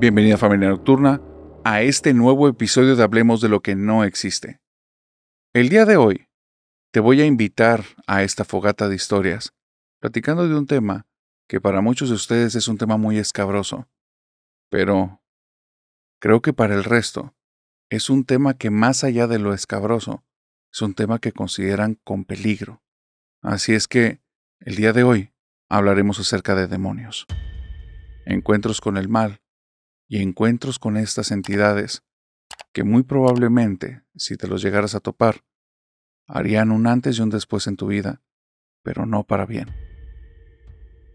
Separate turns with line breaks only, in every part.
Bienvenida familia nocturna a este nuevo episodio de Hablemos de lo que no existe. El día de hoy te voy a invitar a esta fogata de historias, platicando de un tema que para muchos de ustedes es un tema muy escabroso, pero creo que para el resto es un tema que más allá de lo escabroso, es un tema que consideran con peligro. Así es que el día de hoy hablaremos acerca de demonios, encuentros con el mal y encuentros con estas entidades, que muy probablemente, si te los llegaras a topar, harían un antes y un después en tu vida, pero no para bien.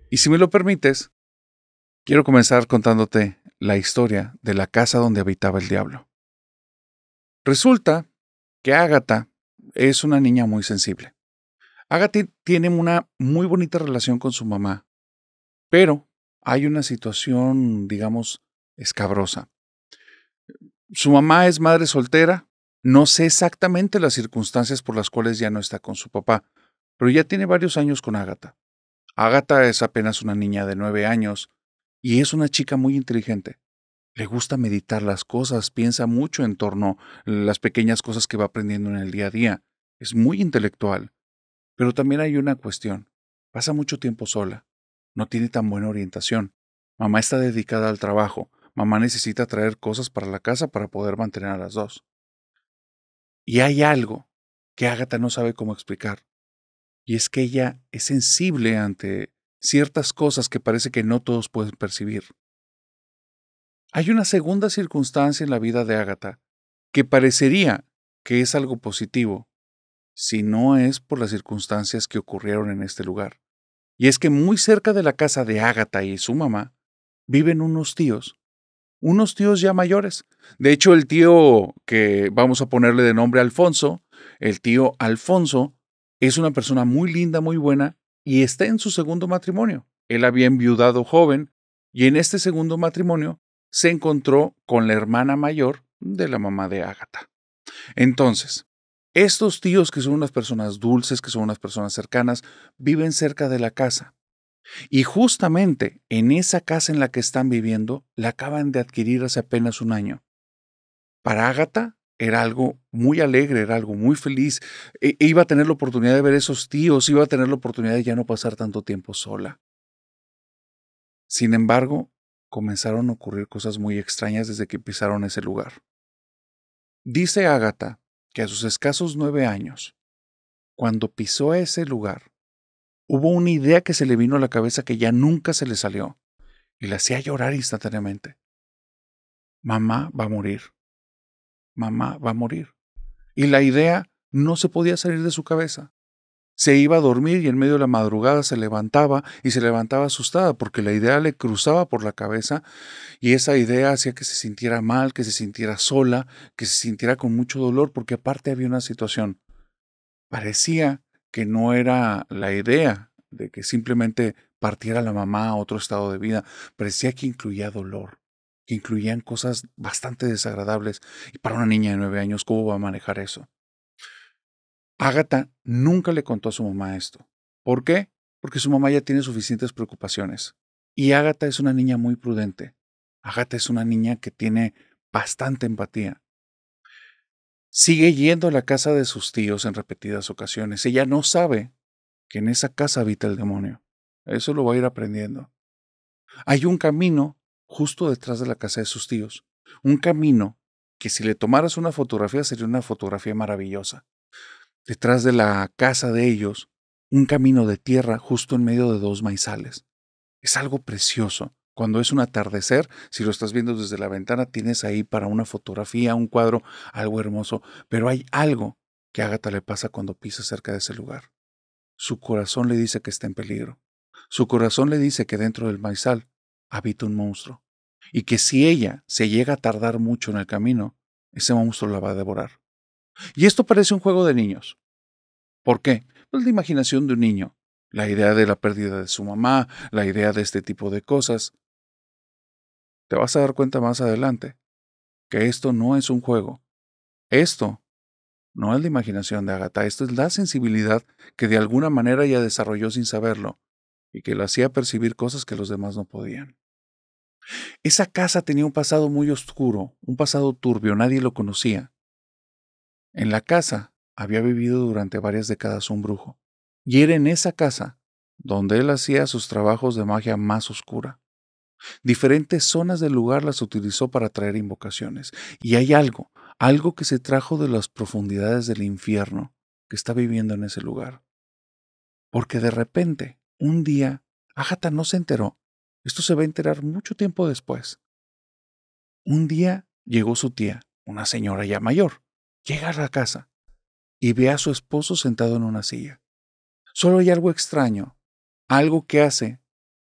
Y si me lo permites, quiero comenzar contándote la historia de la casa donde habitaba el diablo. Resulta que Ágata es una niña muy sensible. Ágata tiene una muy bonita relación con su mamá, pero hay una situación, digamos, escabrosa. Su mamá es madre soltera. No sé exactamente las circunstancias por las cuales ya no está con su papá, pero ya tiene varios años con Ágata. Ágata es apenas una niña de nueve años y es una chica muy inteligente. Le gusta meditar las cosas, piensa mucho en torno a las pequeñas cosas que va aprendiendo en el día a día. Es muy intelectual. Pero también hay una cuestión. Pasa mucho tiempo sola. No tiene tan buena orientación. Mamá está dedicada al trabajo Mamá necesita traer cosas para la casa para poder mantener a las dos. Y hay algo que Ágata no sabe cómo explicar. Y es que ella es sensible ante ciertas cosas que parece que no todos pueden percibir. Hay una segunda circunstancia en la vida de Ágata que parecería que es algo positivo, si no es por las circunstancias que ocurrieron en este lugar. Y es que muy cerca de la casa de Ágata y su mamá viven unos tíos unos tíos ya mayores. De hecho, el tío que vamos a ponerle de nombre Alfonso, el tío Alfonso, es una persona muy linda, muy buena, y está en su segundo matrimonio. Él había enviudado joven y en este segundo matrimonio se encontró con la hermana mayor de la mamá de Ágata. Entonces, estos tíos que son unas personas dulces, que son unas personas cercanas, viven cerca de la casa. Y justamente en esa casa en la que están viviendo, la acaban de adquirir hace apenas un año. Para Ágata era algo muy alegre, era algo muy feliz. E, e iba a tener la oportunidad de ver a esos tíos, iba a tener la oportunidad de ya no pasar tanto tiempo sola. Sin embargo, comenzaron a ocurrir cosas muy extrañas desde que pisaron ese lugar. Dice Ágata que a sus escasos nueve años, cuando pisó ese lugar, hubo una idea que se le vino a la cabeza que ya nunca se le salió y la hacía llorar instantáneamente. Mamá va a morir. Mamá va a morir. Y la idea no se podía salir de su cabeza. Se iba a dormir y en medio de la madrugada se levantaba y se levantaba asustada porque la idea le cruzaba por la cabeza y esa idea hacía que se sintiera mal, que se sintiera sola, que se sintiera con mucho dolor porque aparte había una situación. Parecía que no era la idea de que simplemente partiera la mamá a otro estado de vida, parecía que incluía dolor, que incluían cosas bastante desagradables. Y para una niña de nueve años, ¿cómo va a manejar eso? Agatha nunca le contó a su mamá esto. ¿Por qué? Porque su mamá ya tiene suficientes preocupaciones. Y Agatha es una niña muy prudente. Agatha es una niña que tiene bastante empatía. Sigue yendo a la casa de sus tíos en repetidas ocasiones. Ella no sabe que en esa casa habita el demonio. Eso lo va a ir aprendiendo. Hay un camino justo detrás de la casa de sus tíos. Un camino que si le tomaras una fotografía sería una fotografía maravillosa. Detrás de la casa de ellos, un camino de tierra justo en medio de dos maizales. Es algo precioso. Cuando es un atardecer, si lo estás viendo desde la ventana, tienes ahí para una fotografía, un cuadro, algo hermoso, pero hay algo que a Agatha le pasa cuando pisa cerca de ese lugar. Su corazón le dice que está en peligro. Su corazón le dice que dentro del maizal habita un monstruo y que si ella se llega a tardar mucho en el camino, ese monstruo la va a devorar. Y esto parece un juego de niños. ¿Por qué? Es pues la imaginación de un niño, la idea de la pérdida de su mamá, la idea de este tipo de cosas. Te vas a dar cuenta más adelante que esto no es un juego. Esto no es la imaginación de Agatha, esto es la sensibilidad que de alguna manera ella desarrolló sin saberlo y que la hacía percibir cosas que los demás no podían. Esa casa tenía un pasado muy oscuro, un pasado turbio, nadie lo conocía. En la casa había vivido durante varias décadas un brujo, y era en esa casa donde él hacía sus trabajos de magia más oscura. Diferentes zonas del lugar las utilizó para traer invocaciones. Y hay algo, algo que se trajo de las profundidades del infierno que está viviendo en ese lugar. Porque de repente, un día, Ajata no se enteró. Esto se va a enterar mucho tiempo después. Un día llegó su tía, una señora ya mayor. Llega a la casa y ve a su esposo sentado en una silla. Solo hay algo extraño, algo que hace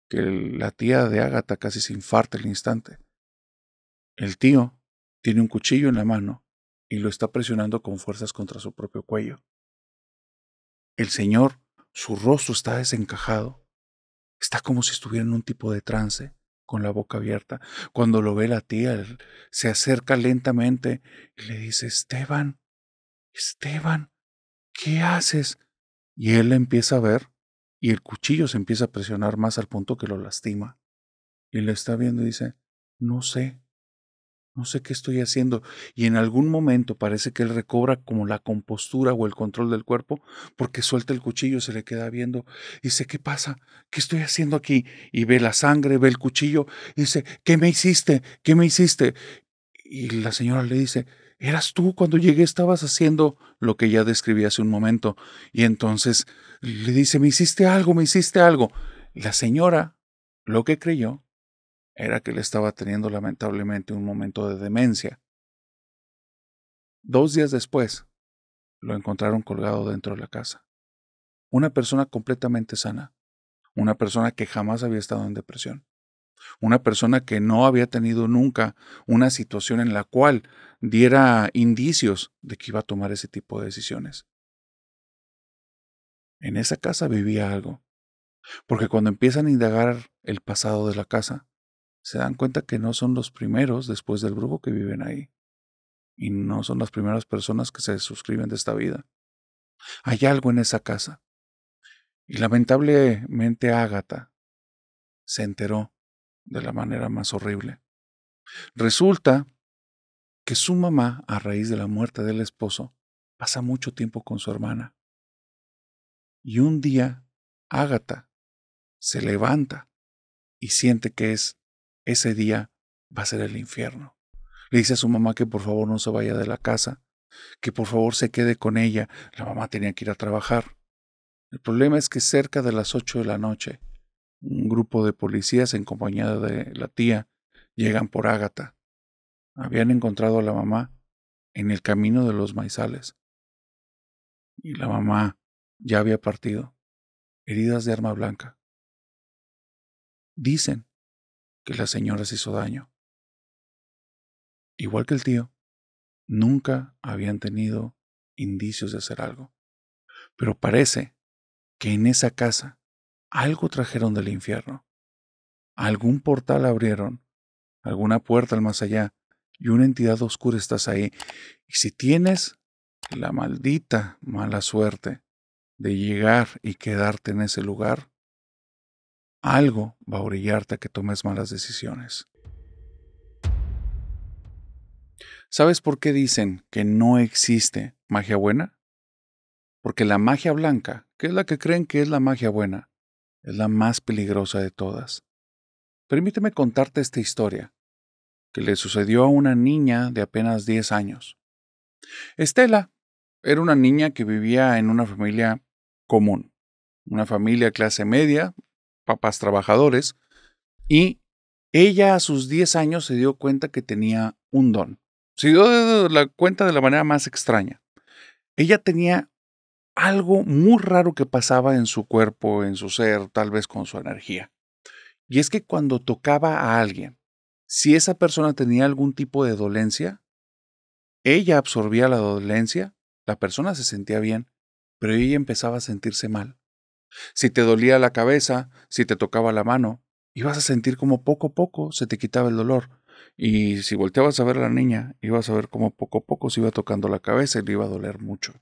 que la tía de Ágata casi se infarta al instante. El tío tiene un cuchillo en la mano y lo está presionando con fuerzas contra su propio cuello. El señor, su rostro está desencajado. Está como si estuviera en un tipo de trance, con la boca abierta. Cuando lo ve la tía, se acerca lentamente y le dice, Esteban,
Esteban, ¿qué haces?
Y él empieza a ver y el cuchillo se empieza a presionar más al punto que lo lastima. Y le está viendo y dice, no sé, no sé qué estoy haciendo. Y en algún momento parece que él recobra como la compostura o el control del cuerpo porque suelta el cuchillo, se le queda viendo. y Dice, ¿qué pasa? ¿Qué estoy haciendo aquí? Y ve la sangre, ve el cuchillo. Dice, ¿qué me hiciste? ¿Qué me hiciste? Y la señora le dice, eras tú, cuando llegué estabas haciendo lo que ya describí hace un momento. Y entonces le dice, me hiciste algo, me hiciste algo. La señora lo que creyó era que le estaba teniendo lamentablemente un momento de demencia. Dos días después, lo encontraron colgado dentro de la casa. Una persona completamente sana, una persona que jamás había estado en depresión una persona que no había tenido nunca una situación en la cual diera indicios de que iba a tomar ese tipo de decisiones. En esa casa vivía algo, porque cuando empiezan a indagar el pasado de la casa, se dan cuenta que no son los primeros después del brujo que viven ahí, y no son las primeras personas que se suscriben de esta vida. Hay algo en esa casa. Y lamentablemente Ágata se enteró de la manera más horrible. Resulta que su mamá, a raíz de la muerte del esposo,
pasa mucho tiempo con su hermana. Y un día, Ágata se levanta y siente que es ese día
va a ser el infierno. Le dice a su mamá que por favor no se vaya de la casa, que por favor se quede con ella. La mamá tenía que ir a trabajar. El problema es que cerca de las ocho de la noche, un grupo de policías en compañía de la tía llegan por Ágata. Habían encontrado a la mamá en el camino de los
maizales. Y la mamá ya había partido, heridas de arma blanca. Dicen que la señora se hizo daño. Igual que el tío, nunca habían tenido indicios de hacer algo. Pero parece que en esa casa
algo trajeron del infierno. Algún portal abrieron, alguna puerta al más allá, y una entidad oscura estás ahí. Y si tienes la maldita mala suerte de llegar y quedarte en ese lugar, algo va a orillarte a que tomes malas decisiones. ¿Sabes por qué dicen que no existe magia buena? Porque la magia blanca, que es la que creen que es la magia buena, es la más peligrosa de todas. Permíteme contarte esta historia, que le sucedió a una niña de apenas 10 años. Estela era una niña que vivía en una familia común, una familia clase media, papás trabajadores, y ella a sus 10 años se dio cuenta que tenía un don. Se dio la cuenta de la manera más extraña. Ella tenía algo muy raro que pasaba en su cuerpo, en su ser, tal vez con su energía. Y es que cuando tocaba a alguien, si esa persona tenía algún tipo de dolencia, ella absorbía la dolencia, la persona se sentía bien, pero ella empezaba a sentirse mal. Si te dolía la cabeza, si te tocaba la mano, ibas a sentir como poco a poco se te quitaba el dolor. Y si volteabas a ver a la niña, ibas a ver como poco a poco se iba tocando la cabeza y le iba a doler mucho.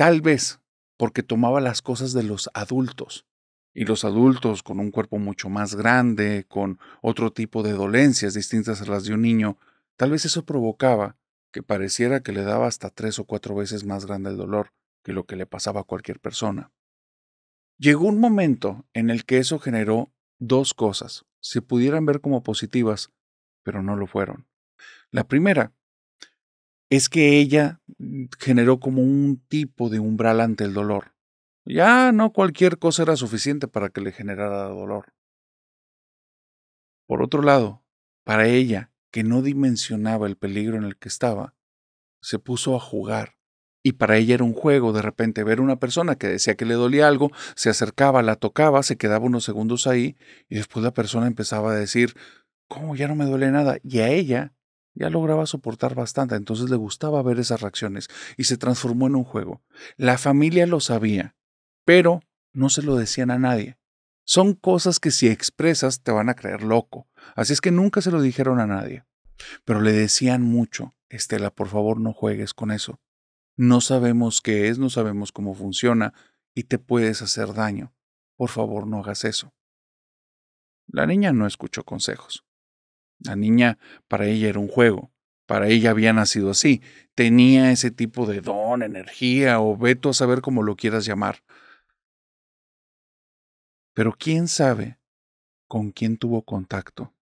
Tal vez porque tomaba las cosas de los adultos. Y los adultos con un cuerpo mucho más grande, con otro tipo de dolencias distintas a las de un niño, tal vez eso provocaba que pareciera que le daba hasta tres o cuatro veces más grande el dolor que lo que le pasaba a cualquier persona. Llegó un momento en el que eso generó dos cosas, se pudieran ver como positivas, pero no lo fueron. La primera es que ella mm, generó como un tipo de umbral ante el dolor. Ya no cualquier cosa era suficiente para que le generara dolor. Por otro lado, para ella, que no dimensionaba el peligro en el que estaba, se puso a jugar. Y para ella era un juego de repente ver una persona que decía que le dolía algo, se acercaba, la tocaba, se quedaba unos segundos ahí, y después la persona empezaba a decir, ¿cómo ya no me duele nada? Y a ella ya lograba soportar bastante, entonces le gustaba ver esas reacciones y se transformó en un juego. La familia lo sabía, pero no se lo decían a nadie. Son cosas que si expresas te van a creer loco, así es que nunca se lo dijeron a nadie. Pero le decían mucho, Estela, por favor no juegues con eso. No sabemos qué es, no sabemos cómo funciona y te puedes hacer daño. Por favor no hagas eso. La niña no escuchó consejos. La niña, para ella era un juego, para ella había nacido así, tenía ese tipo de don, energía o veto a saber cómo lo quieras llamar.
Pero quién sabe con quién tuvo contacto.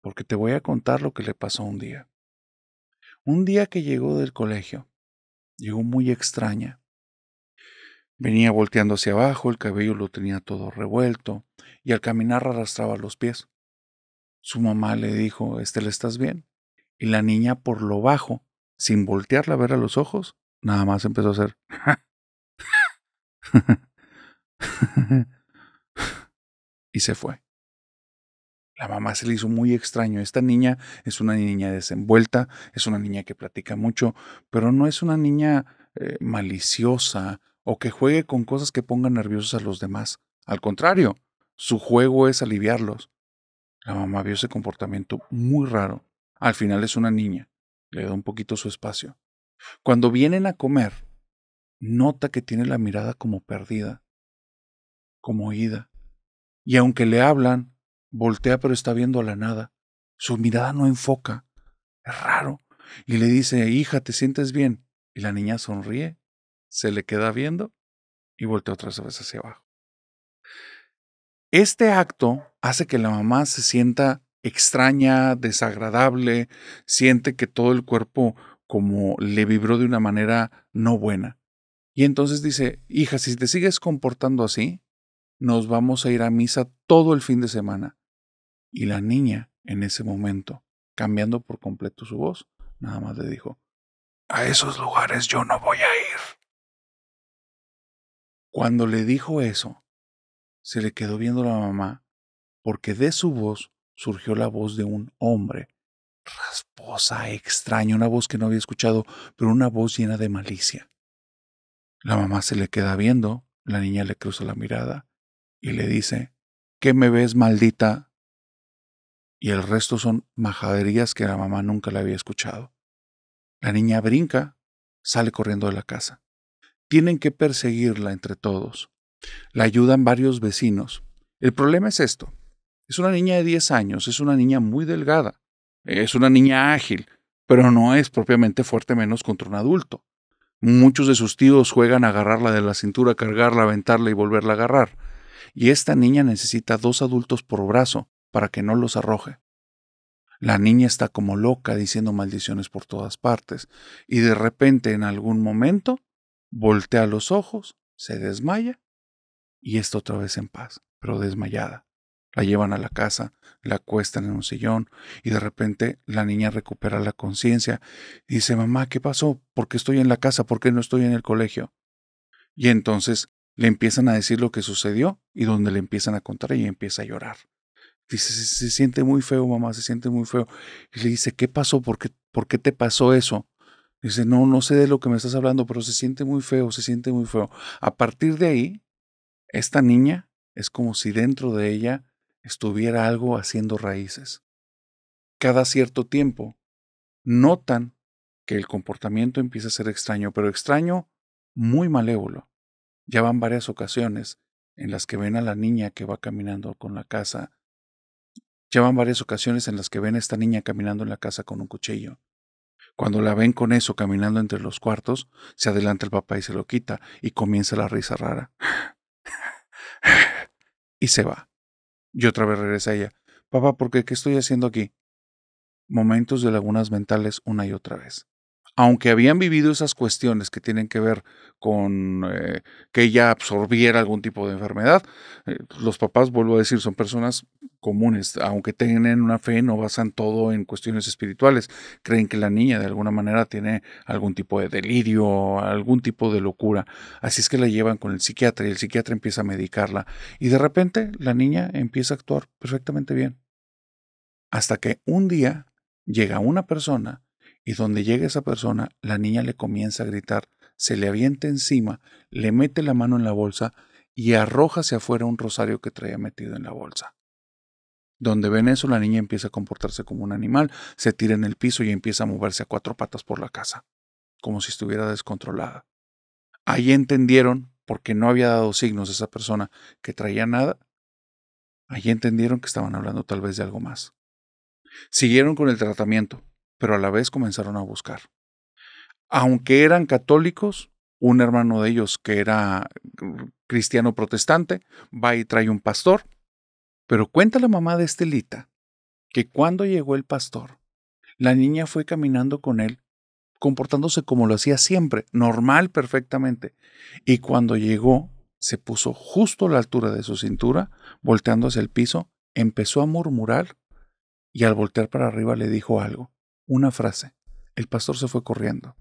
Porque te voy a contar lo que le pasó un día. Un día que llegó del colegio, llegó muy extraña. Venía
volteando hacia abajo, el cabello lo tenía todo revuelto, y al caminar arrastraba los pies. Su mamá le dijo, le ¿estás bien? Y la niña por lo bajo, sin voltearla a ver a los ojos,
nada más empezó a hacer. y se fue.
La mamá se le hizo muy extraño. Esta niña es una niña desenvuelta, es una niña que platica mucho, pero no es una niña eh, maliciosa o que juegue con cosas que pongan nerviosos a los demás. Al contrario, su juego es aliviarlos. La mamá vio ese comportamiento muy raro. Al final es una niña. Le da un poquito su espacio. Cuando vienen a comer, nota que tiene la mirada como perdida, como oída. Y aunque le hablan, voltea pero está viendo a la nada. Su mirada
no enfoca.
Es raro. Y le dice, hija, ¿te sientes bien? Y la niña sonríe, se le queda viendo y voltea otra vez hacia abajo. Este acto hace que la mamá se sienta extraña, desagradable, siente que todo el cuerpo como le vibró de una manera no buena. Y entonces dice, hija, si te sigues comportando así, nos vamos a ir a misa todo el fin de semana. Y la niña, en ese momento, cambiando por completo su voz, nada más le dijo,
a esos lugares yo no voy a ir. Cuando le dijo eso, se le quedó viendo la mamá, porque de su voz
surgió la voz de un hombre, rasposa, extraña, una voz que no había escuchado, pero una voz llena de malicia. La mamá se le queda viendo, la niña le cruza la mirada y le dice, ¿Qué me ves, maldita? Y el resto son majaderías que la mamá nunca le había escuchado. La niña brinca, sale corriendo de la casa. Tienen que perseguirla entre todos. La ayudan varios vecinos. El problema es esto. Es una niña de 10 años, es una niña muy delgada, es una niña ágil, pero no es propiamente fuerte menos contra un adulto. Muchos de sus tíos juegan a agarrarla de la cintura, cargarla, aventarla y volverla a agarrar. Y esta niña necesita dos adultos por brazo para que no los arroje. La niña está como loca diciendo maldiciones por todas partes y de repente en algún momento voltea los ojos, se desmaya y está otra vez en paz, pero desmayada. La llevan a la casa, la acuestan en un sillón y de repente la niña recupera la conciencia dice, mamá, ¿qué pasó? ¿Por qué estoy en la casa? ¿Por qué no estoy en el colegio? Y entonces le empiezan a decir lo que sucedió y donde le empiezan a contar y empieza a llorar. Dice, se, siente muy feo, mamá, se siente muy feo. Y le dice, ¿qué pasó? ¿Por qué, ¿Por qué te pasó eso? Dice, no, no sé de lo que me estás hablando, pero se siente muy feo, se siente muy feo. A partir de ahí, esta niña es como si dentro de ella estuviera algo haciendo raíces. Cada cierto tiempo, notan que el comportamiento empieza a ser extraño, pero extraño muy malévolo. Ya van varias ocasiones en las que ven a la niña que va caminando con la casa. Ya van varias ocasiones en las que ven a esta niña caminando en la casa con un cuchillo. Cuando la ven con eso caminando entre los cuartos, se adelanta el papá y se lo quita y comienza la risa rara y se va. Y otra vez regresa ella. Papá, ¿por qué? ¿Qué estoy haciendo aquí? Momentos de lagunas mentales una y otra vez aunque habían vivido esas cuestiones que tienen que ver con eh, que ella absorbiera algún tipo de enfermedad, eh, los papás, vuelvo a decir, son personas comunes, aunque tienen una fe, no basan todo en cuestiones espirituales, creen que la niña de alguna manera tiene algún tipo de delirio, algún tipo de locura, así es que la llevan con el psiquiatra y el psiquiatra empieza a medicarla y de repente la niña empieza a actuar perfectamente bien. Hasta que un día llega una persona y donde llega esa persona, la niña le comienza a gritar, se le avienta encima, le mete la mano en la bolsa y arroja hacia afuera un rosario que traía metido en la bolsa. Donde ven eso, la niña empieza a comportarse como un animal, se tira en el piso y empieza a moverse a cuatro patas por la casa, como si estuviera descontrolada. Ahí entendieron, porque no había dado signos a esa persona que traía nada, ahí entendieron que estaban hablando tal vez de algo más. Siguieron con el tratamiento, pero a la vez comenzaron a buscar. Aunque eran católicos, un hermano de ellos que era cristiano protestante va y trae un pastor. Pero cuenta la mamá de Estelita que cuando llegó el pastor, la niña fue caminando con él, comportándose como lo hacía siempre, normal perfectamente. Y cuando llegó, se puso justo a la altura de su cintura, volteando hacia el piso, empezó a murmurar y al voltear para arriba le dijo algo una frase. El pastor se fue corriendo.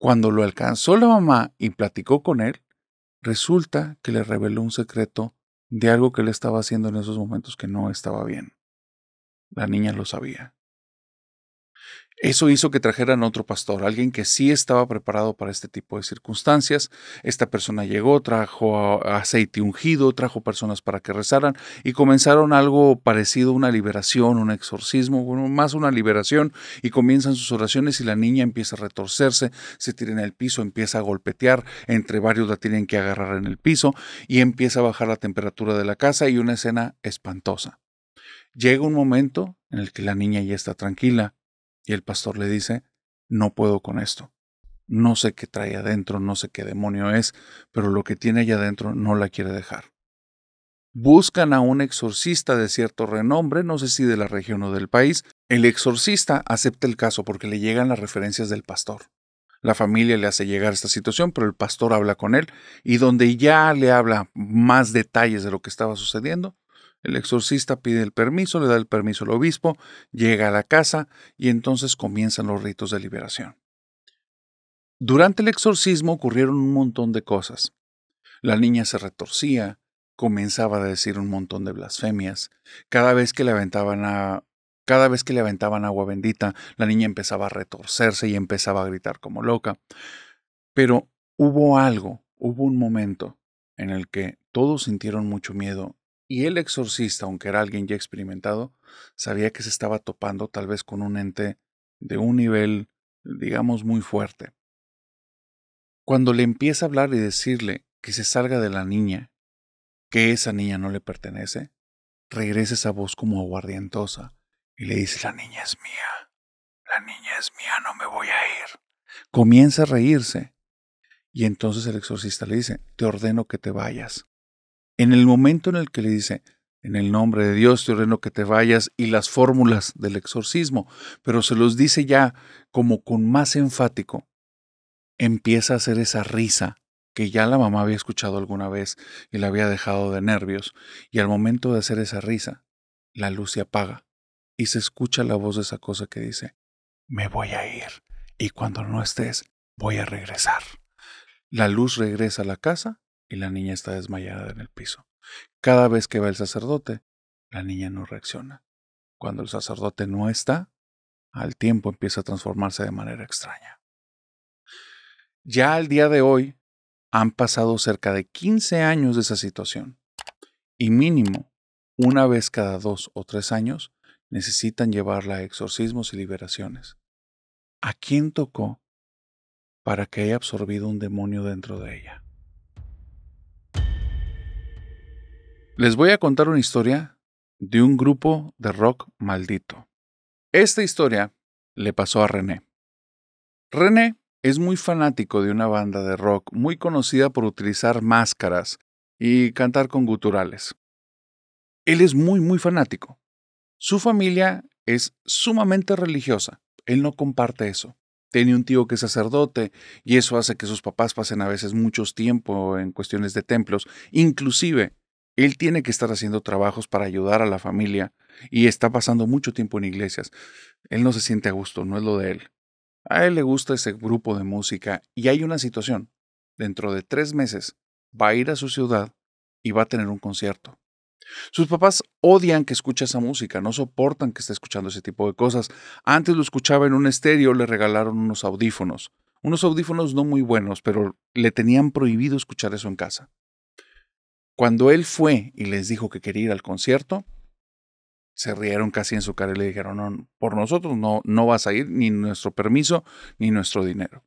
Cuando lo alcanzó la mamá y platicó con él, resulta que le reveló un secreto de algo que él estaba haciendo en esos momentos que no estaba bien. La niña lo sabía. Eso hizo que trajeran otro pastor, alguien que sí estaba preparado para este tipo de circunstancias. Esta persona llegó, trajo aceite ungido, trajo personas para que rezaran y comenzaron algo parecido, a una liberación, un exorcismo, más una liberación y comienzan sus oraciones y la niña empieza a retorcerse, se tira en el piso, empieza a golpetear, entre varios la tienen que agarrar en el piso y empieza a bajar la temperatura de la casa y una escena espantosa. Llega un momento en el que la niña ya está tranquila, y el pastor le dice, no puedo con esto. No sé qué trae adentro, no sé qué demonio es, pero lo que tiene allá adentro no la quiere dejar. Buscan a un exorcista de cierto renombre, no sé si de la región o del país. El exorcista acepta el caso porque le llegan las referencias del pastor. La familia le hace llegar esta situación, pero el pastor habla con él y donde ya le habla más detalles de lo que estaba sucediendo, el exorcista pide el permiso, le da el permiso al obispo, llega a la casa y entonces comienzan los ritos de liberación. Durante el exorcismo ocurrieron un montón de cosas. La niña se retorcía, comenzaba a decir un montón de blasfemias. Cada vez que le aventaban cada vez que le aventaban agua bendita, la niña empezaba a retorcerse y empezaba a gritar como loca. Pero hubo algo, hubo un momento en el que todos sintieron mucho miedo y el exorcista, aunque era alguien ya experimentado, sabía que se estaba topando tal vez con un ente de un nivel, digamos, muy fuerte. Cuando le empieza a hablar y decirle que se salga de la niña, que esa niña no le pertenece, regresa esa voz como aguardientosa y le dice, la niña es mía,
la niña es mía, no me voy a ir.
Comienza a reírse. Y entonces el exorcista le dice, te ordeno que te vayas. En el momento en el que le dice, en el nombre de Dios te ordeno que te vayas y las fórmulas del exorcismo, pero se los dice ya como con más enfático, empieza a hacer esa risa que ya la mamá había escuchado alguna vez y la había dejado de nervios, y al momento de hacer esa risa, la luz se apaga y se escucha la voz de esa cosa que dice, me voy a ir y cuando no estés, voy a regresar. La luz regresa a la casa y la niña está desmayada en el piso. Cada vez que va el sacerdote, la niña no reacciona. Cuando el sacerdote no está, al tiempo empieza a transformarse de manera extraña. Ya al día de hoy han pasado cerca de 15 años de esa situación y mínimo una vez cada dos o tres años necesitan llevarla a exorcismos y liberaciones. ¿A quién tocó para que haya absorbido un demonio dentro de ella? Les voy a contar una historia de un grupo de rock maldito. Esta historia le pasó a René. René es muy fanático de una banda de rock muy conocida por utilizar máscaras y cantar con guturales. Él es muy, muy fanático. Su familia es sumamente religiosa. Él no comparte eso. Tiene un tío que es sacerdote y eso hace que sus papás pasen a veces mucho tiempo en cuestiones de templos. Inclusive él tiene que estar haciendo trabajos para ayudar a la familia y está pasando mucho tiempo en iglesias. Él no se siente a gusto, no es lo de él. A él le gusta ese grupo de música y hay una situación. Dentro de tres meses va a ir a su ciudad y va a tener un concierto. Sus papás odian que escuche esa música, no soportan que esté escuchando ese tipo de cosas. Antes lo escuchaba en un estéreo, le regalaron unos audífonos. Unos audífonos no muy buenos, pero le tenían prohibido escuchar eso en casa. Cuando él fue y les dijo que quería ir al concierto, se rieron casi en su cara y le dijeron, no, por nosotros no, no vas a ir, ni nuestro permiso, ni nuestro dinero.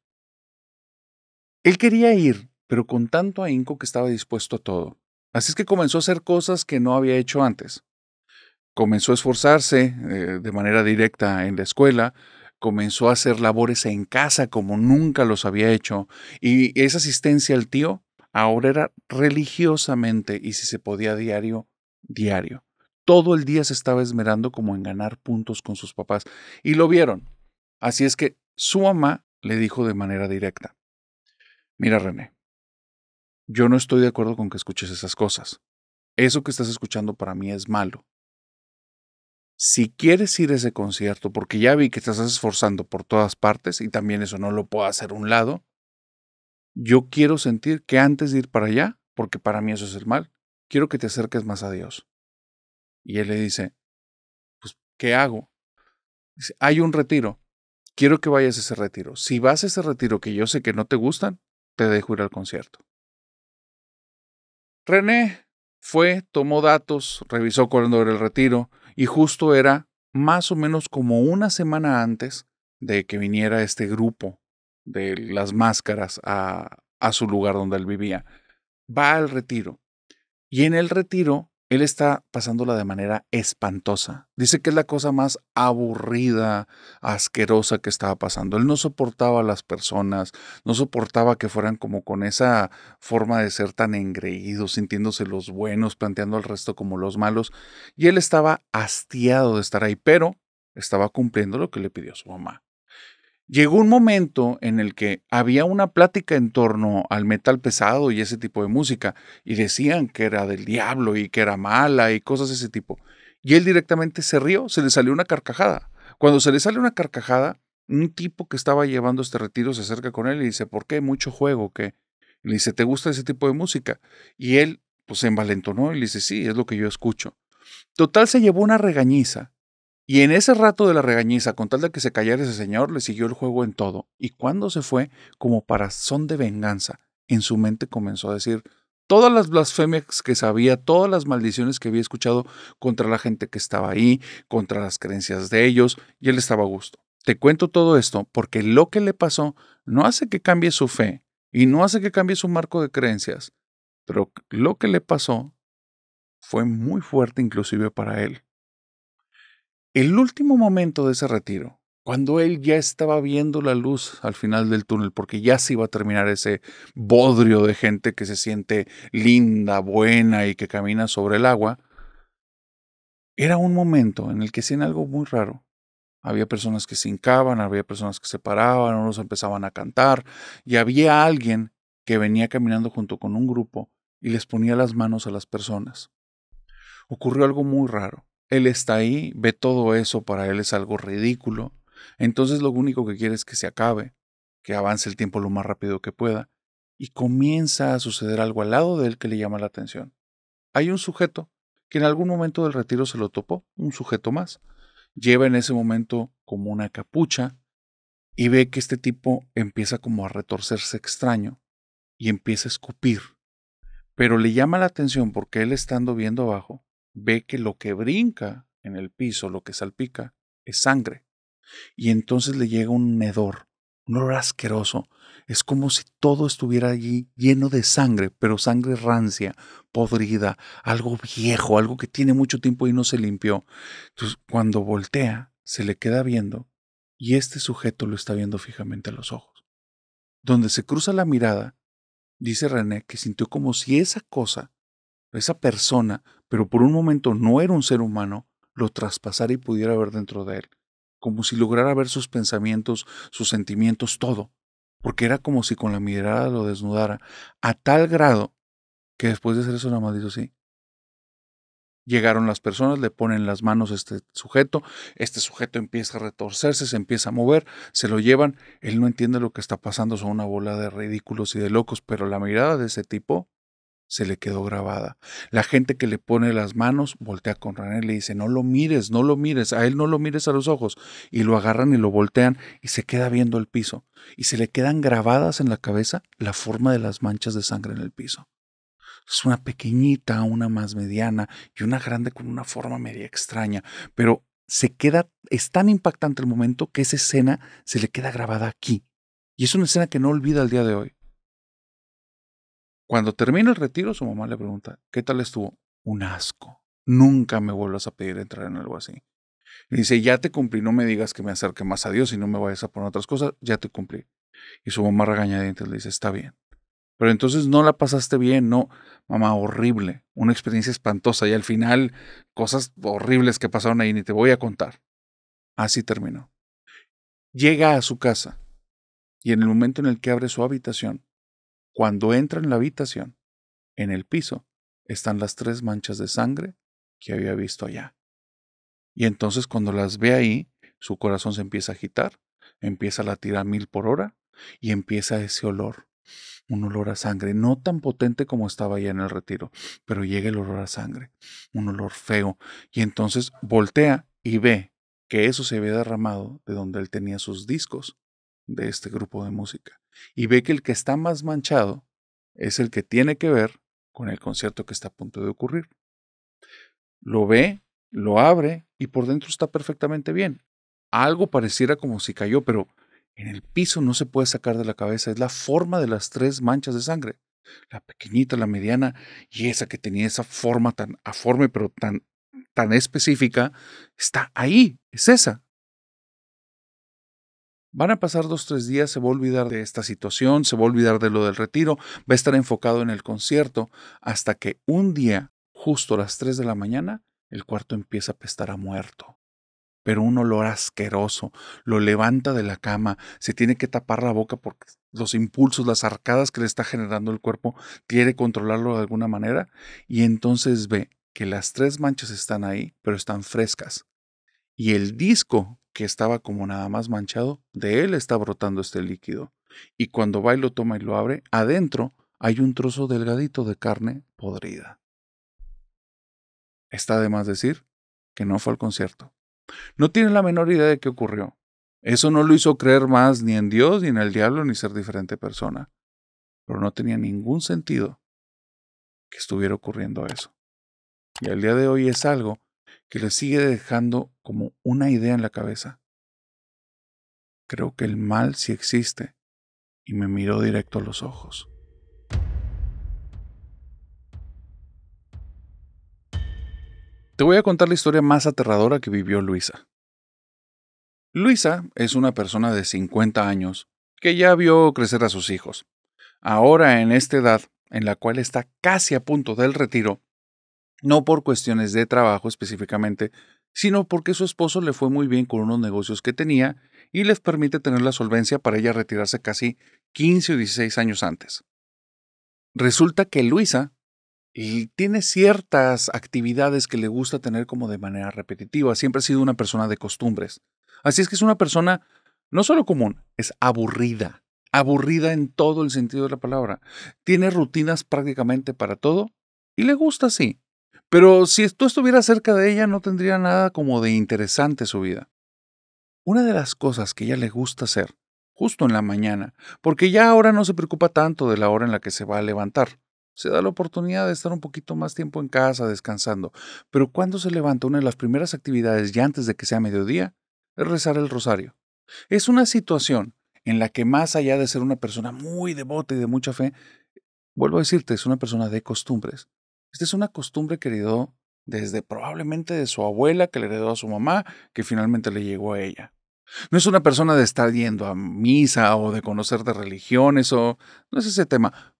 Él quería ir, pero con tanto ahínco que estaba dispuesto a todo. Así es que comenzó a hacer cosas que no había hecho antes. Comenzó a esforzarse eh, de manera directa en la escuela, comenzó a hacer labores en casa como nunca los había hecho, y esa asistencia al tío Ahora era religiosamente y si se podía diario, diario. Todo el día se estaba esmerando como en ganar puntos con sus papás y lo vieron. Así es que su mamá le dijo de manera directa, mira René, yo no estoy de acuerdo con que escuches esas cosas. Eso que estás escuchando para mí es malo. Si quieres ir a ese concierto, porque ya vi que te estás esforzando por todas partes y también eso no lo puedo hacer un lado, yo quiero sentir que antes de ir para allá, porque para mí eso es el mal, quiero que te acerques más a Dios. Y él le dice, pues, ¿qué hago? Dice, hay un retiro, quiero que vayas a ese retiro. Si vas a ese retiro que yo sé que no te gustan, te dejo ir al concierto. René fue, tomó datos, revisó cuándo era el retiro y justo era más o menos como una semana antes de que viniera este grupo de las máscaras a, su lugar donde él vivía. Va al retiro. Y en el retiro, él está pasándola de manera espantosa. Dice que es la cosa más aburrida, asquerosa que estaba pasando. Él no soportaba a las personas, no soportaba que fueran como con esa forma de ser tan engreídos, sintiéndose los buenos, planteando al resto como los malos. Y él estaba hastiado de estar ahí, pero estaba cumpliendo lo que le pidió su mamá llegó un momento en el que había una plática en torno al metal pesado y ese tipo de música, y decían que era del diablo y que era mala y cosas de ese tipo. Y él directamente se rió, se le salió una carcajada. Cuando se le sale una carcajada, un tipo que estaba llevando este retiro se acerca con él y dice, ¿por qué? Mucho juego, ¿qué? le dice, ¿te gusta ese tipo de música? Y él, pues, se envalentonó y le dice, sí, es lo que yo escucho. Total, se llevó una regañiza y en ese rato de la regañiza, con tal de que se callara ese señor, le siguió el juego en todo. Y cuando se fue, como para son de venganza, en su mente comenzó a decir todas las blasfemias que sabía, todas las maldiciones que había escuchado contra la gente que estaba ahí, contra las creencias de ellos, y él estaba a gusto. Te cuento todo esto porque lo que le pasó no hace que cambie su fe y no hace que cambie su marco de creencias, pero lo que le pasó fue muy fuerte inclusive para él. El último momento de ese retiro, cuando él ya estaba viendo la luz al final del túnel, porque ya se iba a terminar ese bodrio de gente que se siente linda, buena y que camina sobre el agua, era un momento en el que hacía algo muy raro. Había personas que se hincaban, había personas que se paraban, unos empezaban a cantar, y había alguien que venía caminando junto con un grupo y les ponía las manos a las personas. Ocurrió algo muy raro. Él está ahí, ve todo eso, para Él es algo ridículo. Entonces lo único que quiere es que se acabe, que avance el tiempo lo más rápido que pueda, y comienza a suceder algo al lado de Él que le llama la atención. Hay un sujeto que en algún momento del retiro se lo topó, un sujeto más. Lleva en ese momento como una capucha y ve que este tipo empieza como a retorcerse extraño y empieza a escupir. Pero le llama la atención porque él estando viendo abajo, ve que lo que brinca en el piso, lo que salpica, es sangre. Y entonces le llega un hedor, un olor asqueroso. Es como si todo estuviera allí lleno de sangre, pero sangre rancia, podrida, algo viejo, algo que tiene mucho tiempo y no se limpió. Entonces, cuando voltea, se le queda viendo y este sujeto lo está viendo fijamente a los ojos. Donde se cruza la mirada, dice René que sintió como si esa cosa esa persona, pero por un momento no era un ser humano, lo traspasara y pudiera ver dentro de él, como si lograra ver sus pensamientos, sus sentimientos, todo, porque era como si con la mirada lo desnudara, a tal grado que después de hacer eso nada más así. Llegaron las personas, le ponen las manos a este sujeto, este sujeto empieza a retorcerse, se empieza a mover, se lo llevan, él no entiende lo que está pasando, son una bola de ridículos y de locos, pero la mirada de ese tipo se le quedó grabada. La gente que le pone las manos voltea con René y le dice, no lo mires, no lo mires, a él no lo mires a los ojos. Y lo agarran y lo voltean y se queda viendo el piso. Y se le quedan grabadas en la cabeza la forma de las manchas de sangre en el piso. Es una pequeñita, una más mediana y una grande con una forma media extraña. Pero se queda, es tan impactante el momento que esa escena se le queda grabada aquí. Y es una escena que no olvida el día de hoy. Cuando termina el retiro, su mamá le pregunta, ¿qué tal estuvo? Un asco. Nunca me vuelvas a pedir entrar en algo así. Y dice, ya te cumplí, no me digas que me acerque más a Dios y no me vayas a poner otras cosas, ya te cumplí. Y su mamá regañadientes le dice, está bien. Pero entonces no la pasaste bien, no, mamá, horrible, una experiencia espantosa y al final cosas horribles que pasaron ahí, ni te voy a contar. Así terminó. Llega a su casa y en el momento en el que abre su habitación, cuando entra en la habitación, en el piso, están las tres manchas de sangre que había visto allá. Y entonces cuando las ve ahí, su corazón se empieza a agitar, empieza a latir a mil por hora y empieza ese olor, un olor a sangre, no tan potente como estaba allá en el retiro, pero llega el olor a sangre, un olor feo. Y entonces voltea y ve que eso se había derramado de donde él tenía sus discos de este grupo de música y ve que el que está más manchado es el que tiene que ver con el concierto que está a punto de ocurrir. Lo ve, lo abre y por dentro está perfectamente bien. Algo pareciera como si cayó, pero en el piso no se puede sacar de la cabeza. Es la forma de las tres manchas de sangre. La pequeñita, la mediana y esa que tenía esa forma tan aforme pero tan, tan específica, está ahí, es esa. Van a pasar dos, tres días, se va a olvidar de esta situación, se va a olvidar de lo del retiro, va a estar enfocado en el concierto, hasta que un día, justo a las 3 de la mañana, el cuarto empieza a pestar a muerto. Pero un olor asqueroso lo levanta de la cama, se tiene que tapar la boca porque los impulsos, las arcadas que le está generando el cuerpo, quiere controlarlo de alguna manera, y entonces ve que las tres manchas están ahí, pero están frescas. Y el disco que estaba como nada más manchado, de él está brotando este líquido. Y cuando va y lo toma y lo abre, adentro hay un trozo delgadito de carne podrida. Está de más decir que no fue al concierto. No tiene la menor idea de qué ocurrió. Eso no lo hizo creer más ni en Dios, ni en el diablo, ni ser diferente persona. Pero no tenía ningún sentido que estuviera ocurriendo eso. Y al día de hoy es algo que le sigue dejando como una idea en la cabeza. Creo que el mal sí existe, y me miró directo a los ojos. Te voy a contar la historia más aterradora que vivió Luisa. Luisa es una persona de 50 años que ya vio crecer a sus hijos. Ahora en esta edad, en la cual está casi a punto del retiro, no por cuestiones de trabajo específicamente, sino porque su esposo le fue muy bien con unos negocios que tenía y les permite tener la solvencia para ella retirarse casi 15 o 16 años antes. Resulta que Luisa tiene ciertas actividades que le gusta tener como de manera repetitiva, siempre ha sido una persona de costumbres. Así es que es una persona no solo común, es aburrida, aburrida en todo el sentido de la palabra. Tiene rutinas prácticamente para todo y le gusta así. Pero si tú estuviera cerca de ella, no tendría nada como de interesante su vida. Una de las cosas que ella le gusta hacer, justo en la mañana, porque ya ahora no se preocupa tanto de la hora en la que se va a levantar. Se da la oportunidad de estar un poquito más tiempo en casa descansando, pero cuando se levanta una de las primeras actividades ya antes de que sea mediodía es rezar el rosario. Es una situación en la que más allá de ser una persona muy devota y de mucha fe, vuelvo a decirte, es una persona de costumbres. Esta es una costumbre querido, desde probablemente de su abuela, que le heredó a su mamá, que finalmente le llegó a ella. No es una persona de estar yendo a misa o de conocer de religiones o no es ese tema.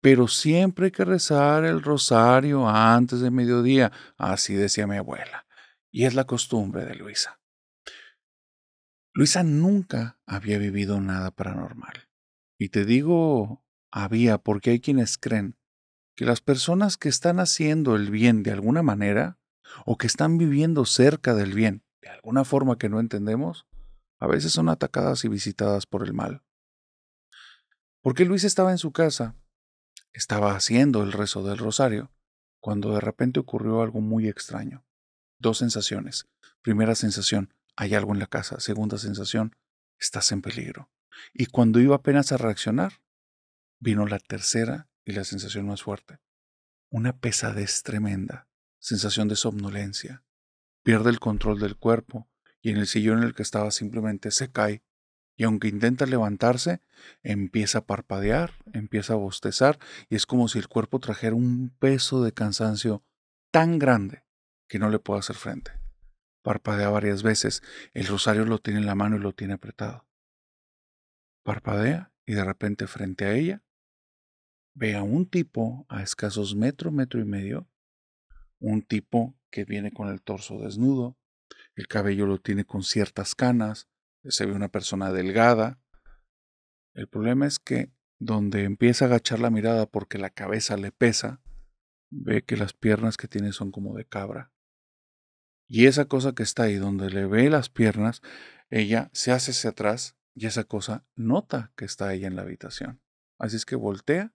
Pero siempre hay que rezar el rosario antes de mediodía, así decía mi abuela. Y es la costumbre de Luisa. Luisa nunca había vivido nada paranormal. Y te digo había porque hay quienes creen que las personas que están haciendo el bien de alguna manera o que están viviendo cerca del bien de alguna forma que no entendemos, a veces son atacadas y visitadas por el mal. Porque Luis estaba en su casa, estaba haciendo el rezo del rosario, cuando de repente ocurrió algo muy extraño. Dos sensaciones. Primera sensación, hay algo en la casa. Segunda sensación, estás en peligro. Y cuando iba apenas a reaccionar, vino la tercera y la sensación más fuerte. Una pesadez tremenda, sensación de somnolencia. Pierde el control del cuerpo y en el sillón en el que estaba simplemente se cae y aunque intenta levantarse, empieza a parpadear, empieza a bostezar y es como si el cuerpo trajera un peso de cansancio tan grande que no le pueda hacer frente. Parpadea varias veces, el rosario lo tiene en la mano y lo tiene apretado. Parpadea y de repente frente a ella ve a un tipo a escasos metro, metro y medio, un tipo que viene con el torso desnudo, el cabello lo tiene con ciertas canas, se ve una persona delgada. El problema es que donde empieza a agachar la mirada porque la cabeza le pesa, ve que las piernas que tiene son como de cabra. Y esa cosa que está ahí, donde le ve las piernas, ella se hace hacia atrás y esa cosa nota que está ella en la habitación. Así es que voltea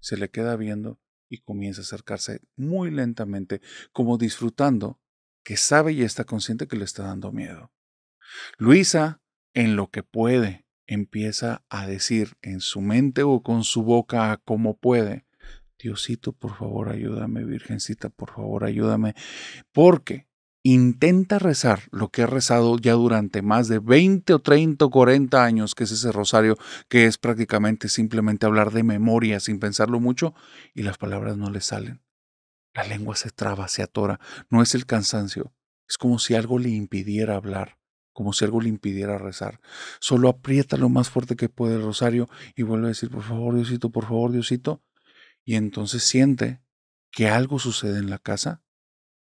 se le queda viendo y comienza a acercarse muy lentamente, como disfrutando que sabe y está consciente que le está dando miedo. Luisa, en lo que puede, empieza a decir en su mente o con su boca como puede, Diosito, por favor, ayúdame, Virgencita, por favor, ayúdame, porque intenta rezar lo que ha rezado ya durante más de 20 o 30 o 40 años, que es ese rosario que es prácticamente simplemente hablar de memoria sin pensarlo mucho, y las palabras no le salen. La lengua se traba, se atora, no es el cansancio, es como si algo le impidiera hablar, como si algo le impidiera rezar. Solo aprieta lo más fuerte que puede el rosario y vuelve a decir, por favor Diosito, por favor Diosito, y entonces siente que algo sucede en la casa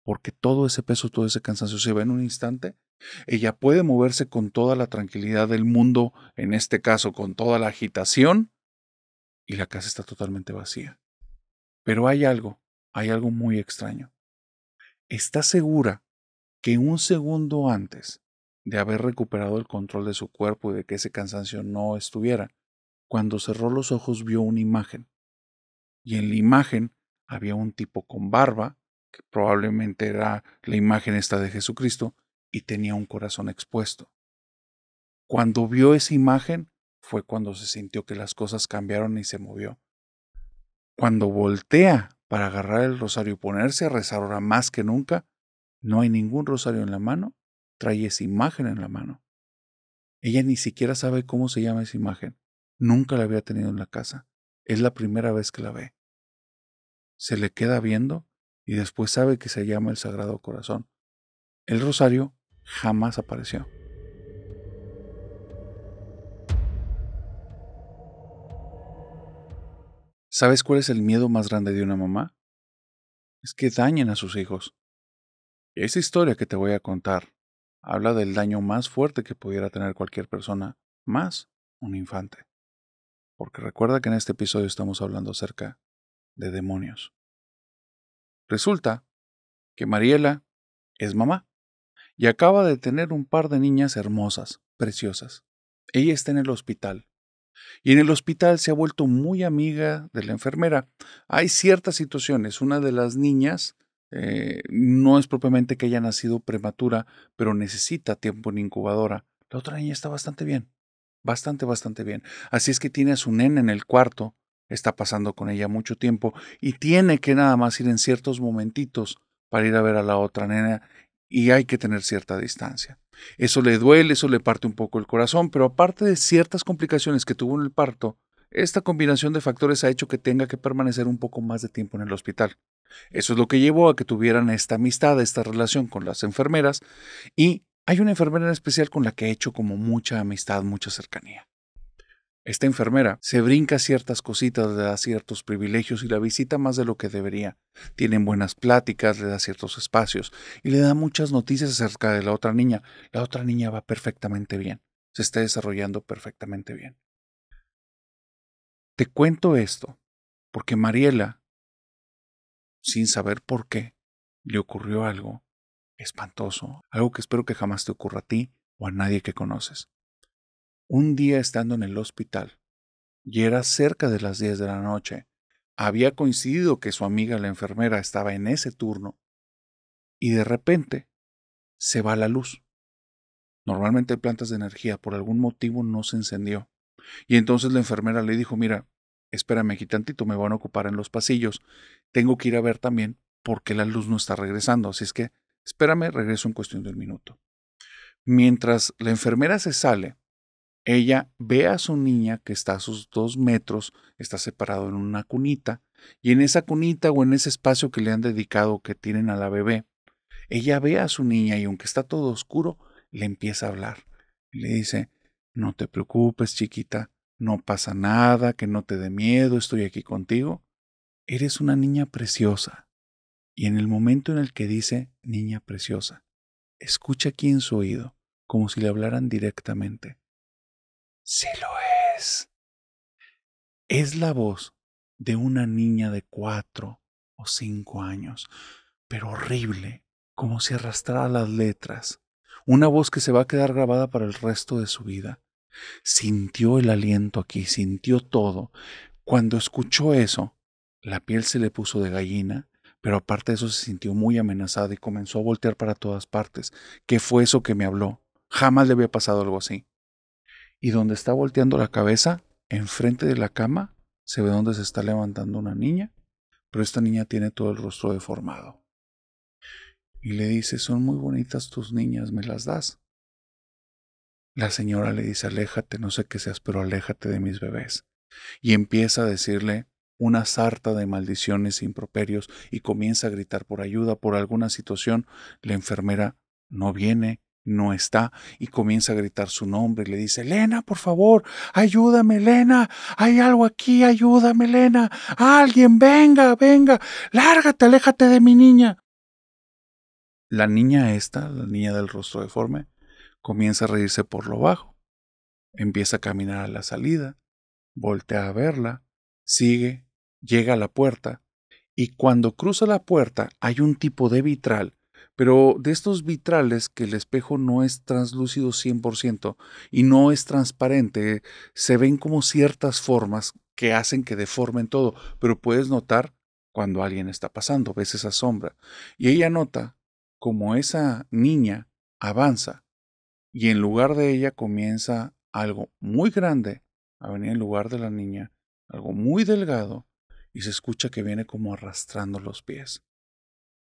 porque todo ese peso, todo ese cansancio se va en un instante. Ella puede moverse con toda la tranquilidad del mundo, en este caso con toda la agitación, y la casa está totalmente vacía. Pero hay algo, hay algo muy extraño. Está segura que un segundo antes de haber recuperado el control de su cuerpo y de que ese cansancio no estuviera, cuando cerró los ojos vio una imagen. Y en la imagen había un tipo con barba, probablemente era la imagen esta de Jesucristo, y tenía un corazón expuesto. Cuando vio esa imagen fue cuando se sintió que las cosas cambiaron y se movió. Cuando voltea para agarrar el rosario y ponerse a rezar ahora más que nunca, no hay ningún rosario en la mano, trae esa imagen en la mano. Ella ni siquiera sabe cómo se llama esa imagen, nunca la había tenido en la casa, es la primera vez que la ve. Se le queda viendo y después sabe que se llama el Sagrado Corazón. El rosario jamás apareció. ¿Sabes cuál es el miedo más grande de una mamá? Es que dañen a sus hijos. esa historia que te voy a contar habla del daño más fuerte que pudiera tener cualquier persona, más un infante.
Porque recuerda que en este episodio estamos hablando acerca de demonios. Resulta que Mariela es mamá y acaba de
tener un par de niñas hermosas, preciosas. Ella está en el hospital y en el hospital se ha vuelto muy amiga de la enfermera. Hay ciertas situaciones. Una de las niñas eh, no es propiamente que haya nacido prematura, pero necesita tiempo en incubadora. La otra niña está bastante bien. Bastante, bastante bien. Así es que tiene a su nena en el cuarto está pasando con ella mucho tiempo y tiene que nada más ir en ciertos momentitos para ir a ver a la otra nena y hay que tener cierta distancia. Eso le duele, eso le parte un poco el corazón, pero aparte de ciertas complicaciones que tuvo en el parto, esta combinación de factores ha hecho que tenga que permanecer un poco más de tiempo en el hospital. Eso es lo que llevó a que tuvieran esta amistad, esta relación con las enfermeras y hay una enfermera en especial con la que he hecho como mucha amistad, mucha cercanía. Esta enfermera se brinca ciertas cositas, le da ciertos privilegios y la visita más de lo que debería. Tienen buenas pláticas, le da ciertos espacios y le da muchas noticias acerca de la otra niña. La otra niña va perfectamente bien, se está desarrollando perfectamente bien.
Te cuento esto porque Mariela, sin saber por qué, le ocurrió algo espantoso, algo que espero que jamás
te ocurra a ti o a nadie que conoces. Un día estando en el hospital, y era cerca de las 10 de la noche, había coincidido que su amiga la enfermera estaba en ese turno, y de repente se va la luz. Normalmente hay plantas de energía, por algún motivo no se encendió. Y entonces la enfermera le dijo, mira, espérame aquí tantito, me van a ocupar en los pasillos, tengo que ir a ver también por qué la luz no está regresando, así es que espérame, regreso en cuestión de un minuto. Mientras la enfermera se sale, ella ve a su niña que está a sus dos metros, está separado en una cunita, y en esa cunita o en ese espacio que le han dedicado que tienen a la bebé, ella ve a su niña y aunque está todo oscuro, le empieza a hablar. le dice, no te preocupes, chiquita, no pasa nada, que no te dé miedo, estoy aquí contigo. Eres una niña preciosa. Y en el momento en el que dice niña preciosa, escucha aquí en su oído, como si le hablaran directamente. Sí lo es. Es la voz de una niña de cuatro o cinco años, pero horrible, como si arrastrara las letras. Una voz que se va a quedar grabada para el resto de su vida. Sintió el aliento aquí, sintió todo. Cuando escuchó eso, la piel se le puso de gallina, pero aparte de eso se sintió muy amenazada y comenzó a voltear para todas partes. ¿Qué fue eso que me habló? Jamás le había pasado algo así. Y donde está volteando la cabeza, enfrente de la cama, se ve donde se está levantando una niña, pero esta niña tiene todo el rostro deformado. Y le dice, son muy bonitas tus niñas, ¿me las das? La señora le dice, aléjate, no sé qué seas, pero aléjate de mis bebés. Y empieza a decirle una sarta de maldiciones e improperios y comienza a gritar por ayuda, por alguna situación. La enfermera no viene, no está y comienza a gritar su nombre. Le dice, Elena, por favor, ayúdame, Elena, hay algo aquí, ayúdame, Elena, alguien, venga, venga, lárgate,
aléjate de mi niña.
La niña esta, la niña del rostro deforme, comienza a reírse por lo bajo, empieza a caminar a la salida, voltea a verla, sigue, llega a la puerta, y cuando cruza la puerta hay un tipo de vitral pero de estos vitrales que el espejo no es translúcido 100% y no es transparente, se ven como ciertas formas que hacen que deformen todo, pero puedes notar cuando alguien está pasando, ves esa sombra. Y ella nota como esa niña avanza y en lugar de ella comienza algo muy grande a venir en lugar de la niña, algo muy delgado, y se escucha que viene como arrastrando los pies.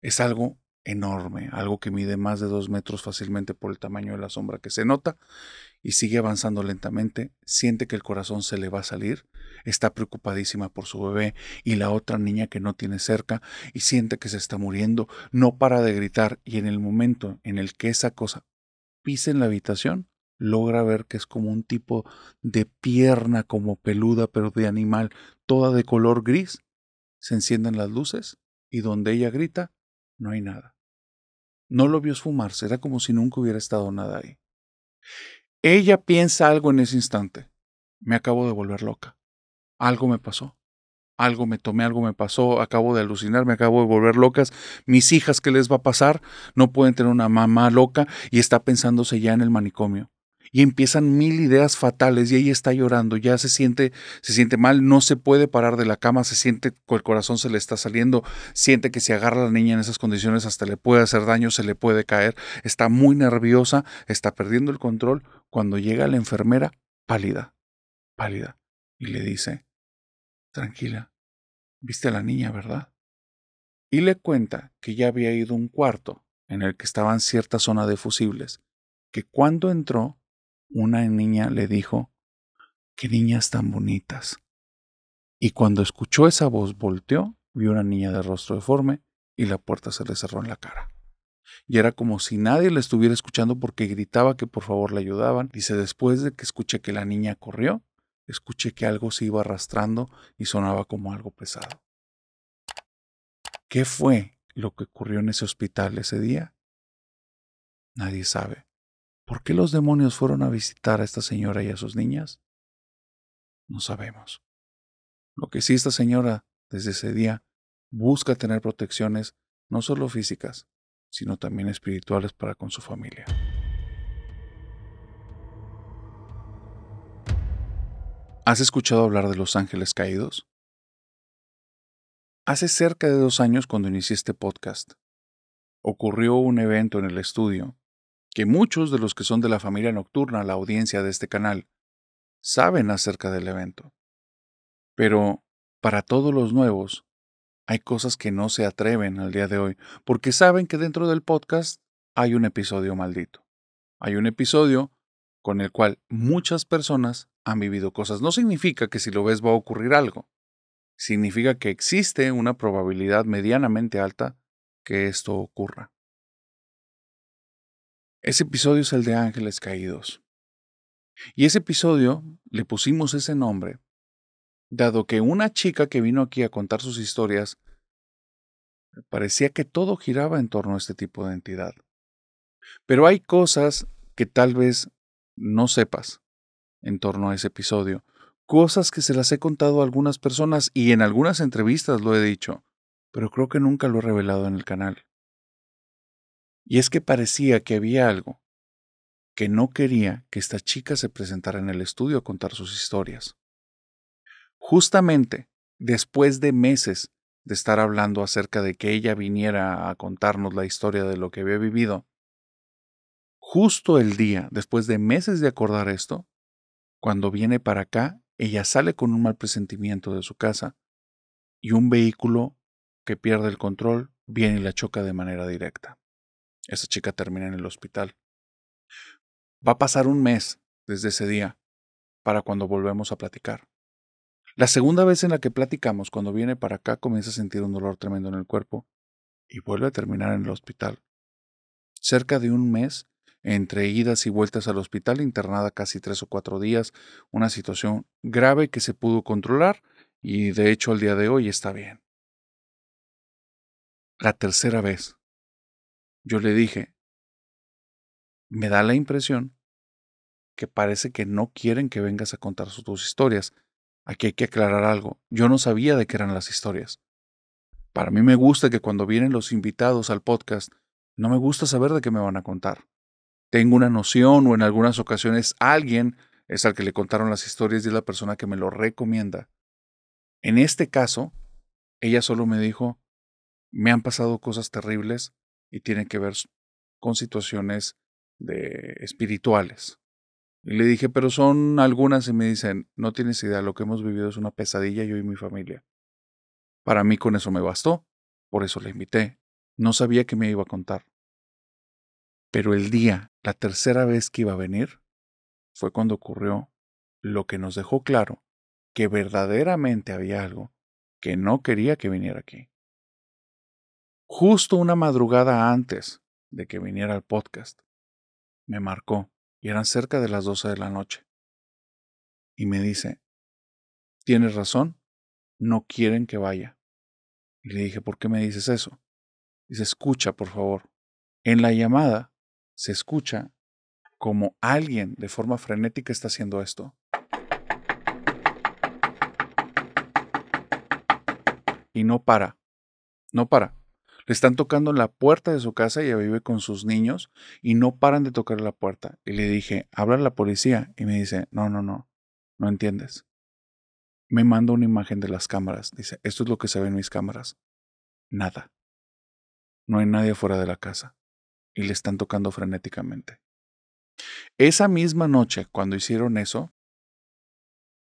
Es algo enorme, algo que mide más de dos metros fácilmente por el tamaño de la sombra que se nota, y sigue avanzando lentamente, siente que el corazón se le va a salir, está preocupadísima por su bebé y la otra niña que no tiene cerca, y siente que se está muriendo, no para de gritar, y en el momento en el que esa cosa pisa en la habitación, logra ver que es como un tipo de pierna como peluda pero de animal, toda de color gris, se encienden las luces, y donde ella grita, no hay nada. No lo vio esfumarse, era como si nunca hubiera estado nada ahí. Ella piensa algo en ese instante. Me acabo de volver loca. Algo me pasó. Algo me tomé, algo me pasó, acabo de alucinar, me acabo de volver locas. Mis hijas, ¿qué les va a pasar? No pueden tener una mamá loca y está pensándose ya en el manicomio y empiezan mil ideas fatales y ella está llorando, ya se siente, se siente mal, no se puede parar de la cama, se siente que el corazón se le está saliendo, siente que si agarra a la niña en esas condiciones hasta le puede hacer daño, se le puede caer, está muy nerviosa, está perdiendo el control cuando llega la enfermera pálida, pálida, y le dice,
tranquila, viste a la niña, ¿verdad?
Y le cuenta que ya había ido a un cuarto en el que estaban cierta zona de fusibles, que cuando entró una niña le dijo, qué niñas tan bonitas. Y cuando escuchó esa voz, volteó, vio una niña de rostro deforme y la puerta se le cerró en la cara. Y era como si nadie le estuviera escuchando porque gritaba que por favor le ayudaban. Dice, después de que escuché que la niña corrió, escuché que algo se iba arrastrando y sonaba como algo pesado. ¿Qué fue lo que ocurrió en ese hospital ese día? Nadie sabe. ¿Por qué los demonios fueron a visitar a esta señora y a sus niñas? No sabemos. Lo que sí esta señora, desde ese día, busca tener protecciones no solo físicas, sino también espirituales para con su familia. ¿Has escuchado hablar de los ángeles caídos? Hace cerca de dos años cuando inicié este podcast, ocurrió un evento en el estudio que muchos de los que son de la familia nocturna, la audiencia de este canal, saben acerca del evento. Pero para todos los nuevos, hay cosas que no se atreven al día de hoy, porque saben que dentro del podcast hay un episodio maldito. Hay un episodio con el cual muchas personas han vivido cosas. No significa que si lo ves va a ocurrir algo. Significa que existe una probabilidad medianamente alta que esto ocurra. Ese episodio es el de Ángeles Caídos. Y ese episodio le pusimos ese nombre, dado que una chica que vino aquí a contar sus historias parecía que todo giraba en torno a este tipo de entidad. Pero hay cosas que tal vez no sepas en torno a ese episodio, cosas que se las he contado a algunas personas y en algunas entrevistas lo he dicho, pero creo que nunca lo he revelado en el canal. Y es que parecía que había algo que no quería que esta chica se presentara en el estudio a contar sus historias. Justamente después de meses de estar hablando acerca de que ella viniera a contarnos la historia de lo que había vivido, justo el día, después de meses de acordar esto, cuando viene para acá, ella sale con un mal presentimiento de su casa y un vehículo que pierde el control viene y la choca de manera directa. Esa chica termina en el hospital. Va a pasar un mes desde ese día para cuando volvemos a platicar. La segunda vez en la que platicamos, cuando viene para acá, comienza a sentir un dolor tremendo en el cuerpo y vuelve a terminar en el hospital. Cerca de un mes, entre idas y vueltas al hospital, internada casi tres o cuatro días, una situación grave que
se pudo controlar y de hecho al día de hoy está bien. La tercera vez, yo le dije, me
da la impresión que parece que no quieren que vengas a contar sus historias. Aquí hay que aclarar algo. Yo no sabía de qué eran las historias. Para mí me gusta que cuando vienen los invitados al podcast, no me gusta saber de qué me van a contar. Tengo una noción o en algunas ocasiones alguien es al que le contaron las historias y es la persona que me lo recomienda. En este caso, ella solo me dijo, me han pasado cosas terribles y tiene que ver con situaciones de espirituales. Y le dije, pero son algunas y me dicen, no tienes idea, lo que hemos vivido es una pesadilla yo y mi familia. Para mí con eso me bastó, por eso la invité. No sabía que me iba a contar. Pero el día, la tercera vez que iba a venir, fue cuando ocurrió lo que nos dejó claro que verdaderamente había algo que no quería que viniera aquí justo una madrugada antes de que viniera el podcast. Me marcó y eran cerca de las 12 de la noche. Y me dice, tienes razón, no quieren que vaya. Y le dije, ¿por qué me dices eso? Dice, escucha, por favor. En la llamada se escucha como alguien de forma frenética está haciendo esto. Y no para, no para. Le están tocando la puerta de su casa, ella vive con sus niños y no paran de tocar la puerta. Y le dije, habla a la policía. Y me dice, no, no, no, no entiendes. Me manda una imagen de las cámaras. Dice, esto es lo que se ve en mis cámaras. Nada. No hay nadie fuera de la casa. Y le están tocando frenéticamente. Esa misma noche, cuando hicieron eso,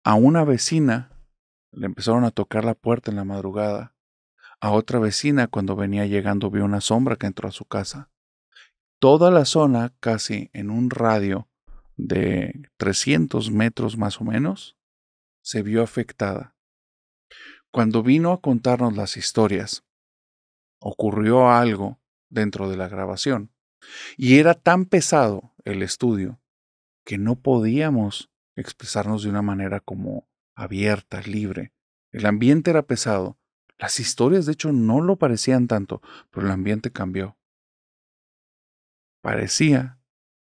a una vecina le empezaron a tocar la puerta en la madrugada a otra vecina cuando venía llegando vio una sombra que entró a su casa. Toda la zona, casi en un radio de 300 metros más o menos, se vio afectada. Cuando vino a contarnos las historias, ocurrió algo dentro de la grabación. Y era tan pesado el estudio que no podíamos expresarnos de una manera como abierta, libre. El ambiente era pesado las historias, de hecho, no lo parecían tanto, pero el ambiente cambió. Parecía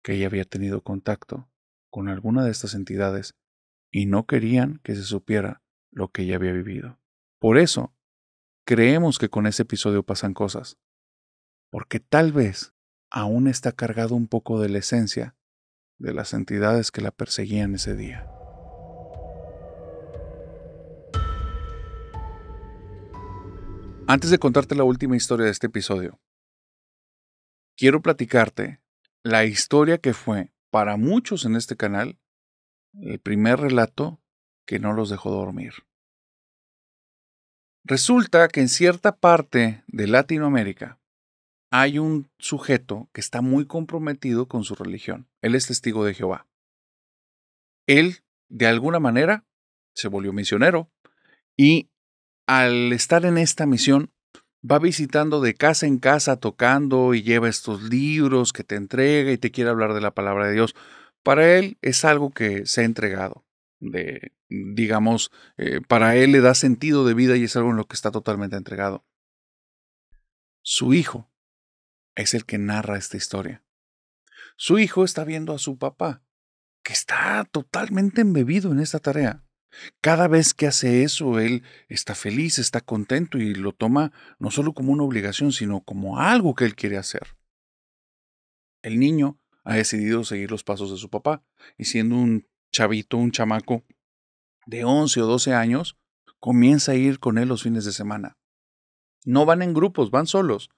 que ella había tenido contacto con alguna de estas entidades y no querían que se supiera lo que ella había vivido. Por eso, creemos que con ese episodio pasan cosas, porque tal vez aún está cargado un poco de la esencia de las entidades que la perseguían ese día. Antes de contarte la última historia de este episodio, quiero platicarte la historia que fue para muchos en este canal el primer relato que no los dejó dormir. Resulta que en cierta parte de Latinoamérica hay un sujeto que está muy comprometido con su religión. Él es testigo de Jehová. Él, de alguna manera, se volvió misionero y al estar en esta misión, va visitando de casa en casa, tocando y lleva estos libros que te entrega y te quiere hablar de la palabra de Dios. Para él es algo que se ha entregado, de, digamos, eh, para él le da sentido de vida y es algo en lo que está totalmente entregado. Su hijo es el que narra esta historia. Su hijo está viendo a su papá, que está totalmente embebido en esta tarea. Cada vez que hace eso, él está feliz, está contento y lo toma no solo como una obligación, sino como algo que él quiere hacer. El niño ha decidido seguir los pasos de su papá y siendo un chavito, un chamaco de 11 o 12 años, comienza a ir con él los fines de semana. No van en grupos, van solos.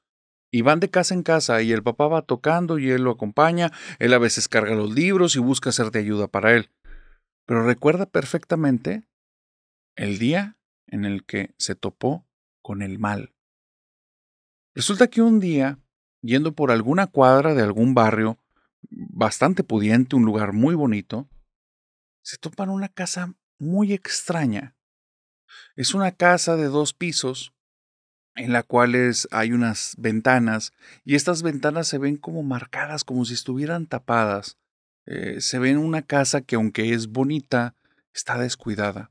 Y van de casa en casa y el papá va tocando y él lo acompaña, él a veces carga los libros y busca ser de ayuda para él pero recuerda perfectamente el día en el que se topó con el mal. Resulta que un día, yendo por alguna cuadra de algún barrio bastante pudiente, un lugar muy bonito, se topan una casa muy extraña. Es una casa de dos pisos en la cual hay unas ventanas y estas ventanas se ven como marcadas, como si estuvieran tapadas. Eh, se ve en una casa que aunque es bonita, está descuidada.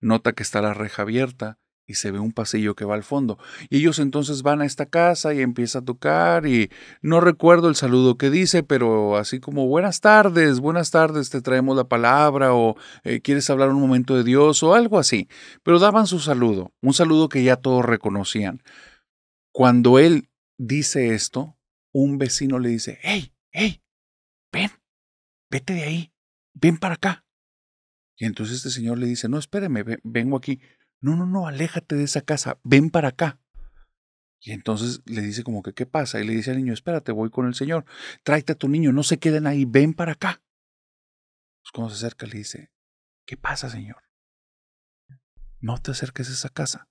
Nota que está la reja abierta y se ve un pasillo que va al fondo. Y ellos entonces van a esta casa y empieza a tocar y no recuerdo el saludo que dice, pero así como buenas tardes, buenas tardes, te traemos la palabra o eh, quieres hablar un momento de Dios o algo así. Pero daban su saludo, un saludo que ya todos reconocían. Cuando él dice esto, un vecino le dice,
hey, hey, ven,
vete de ahí, ven para acá. Y entonces este señor le dice, no, espéreme, vengo aquí. No, no, no, aléjate de esa casa, ven para acá. Y entonces le dice como que, ¿qué pasa? Y le dice al niño, espérate, voy con el señor, tráete a tu niño, no se queden
ahí, ven para acá. Pues cuando se acerca le dice, ¿qué pasa, señor? No te acerques a esa casa.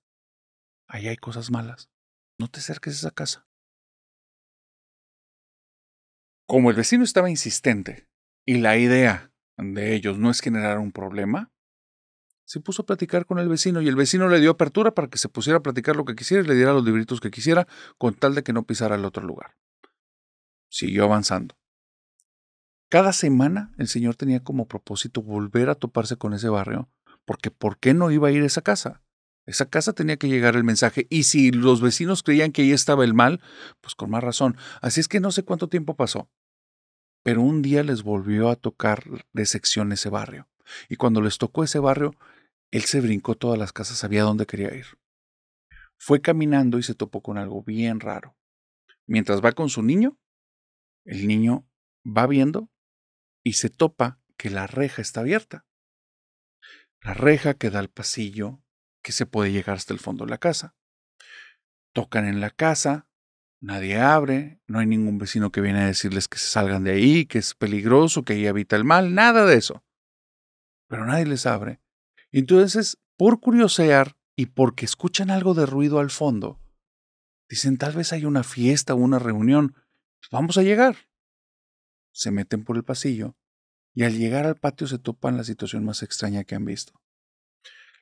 Ahí hay cosas malas. No te acerques a esa casa. Como el vecino estaba insistente, y la idea de ellos no es generar un problema,
se puso a platicar con el vecino y el vecino le dio apertura para que se pusiera a platicar lo que quisiera y le diera los libritos que quisiera con tal de que no pisara el otro lugar. Siguió avanzando. Cada semana el señor tenía como propósito volver a toparse con ese barrio, porque ¿por qué no iba a ir a esa casa? Esa casa tenía que llegar el mensaje y si los vecinos creían que ahí estaba el mal, pues con más razón. Así es que no sé cuánto tiempo pasó. Pero un día les volvió a tocar de sección ese barrio. Y cuando les tocó ese barrio, él se brincó todas las casas, sabía dónde quería ir. Fue caminando y se topó con algo bien raro. Mientras va con su niño, el niño va viendo y se topa que la reja está abierta. La reja que da al pasillo que se puede llegar hasta el fondo de la casa. Tocan en la casa, Nadie abre, no hay ningún vecino que viene a decirles que se salgan de ahí, que es peligroso, que ahí habita el mal, nada de eso. Pero nadie les abre. entonces, por curiosear y porque escuchan algo de ruido al fondo, dicen tal vez hay una fiesta o una reunión, pues vamos a llegar. Se meten por el pasillo y al llegar al patio se topan la situación más extraña que han visto.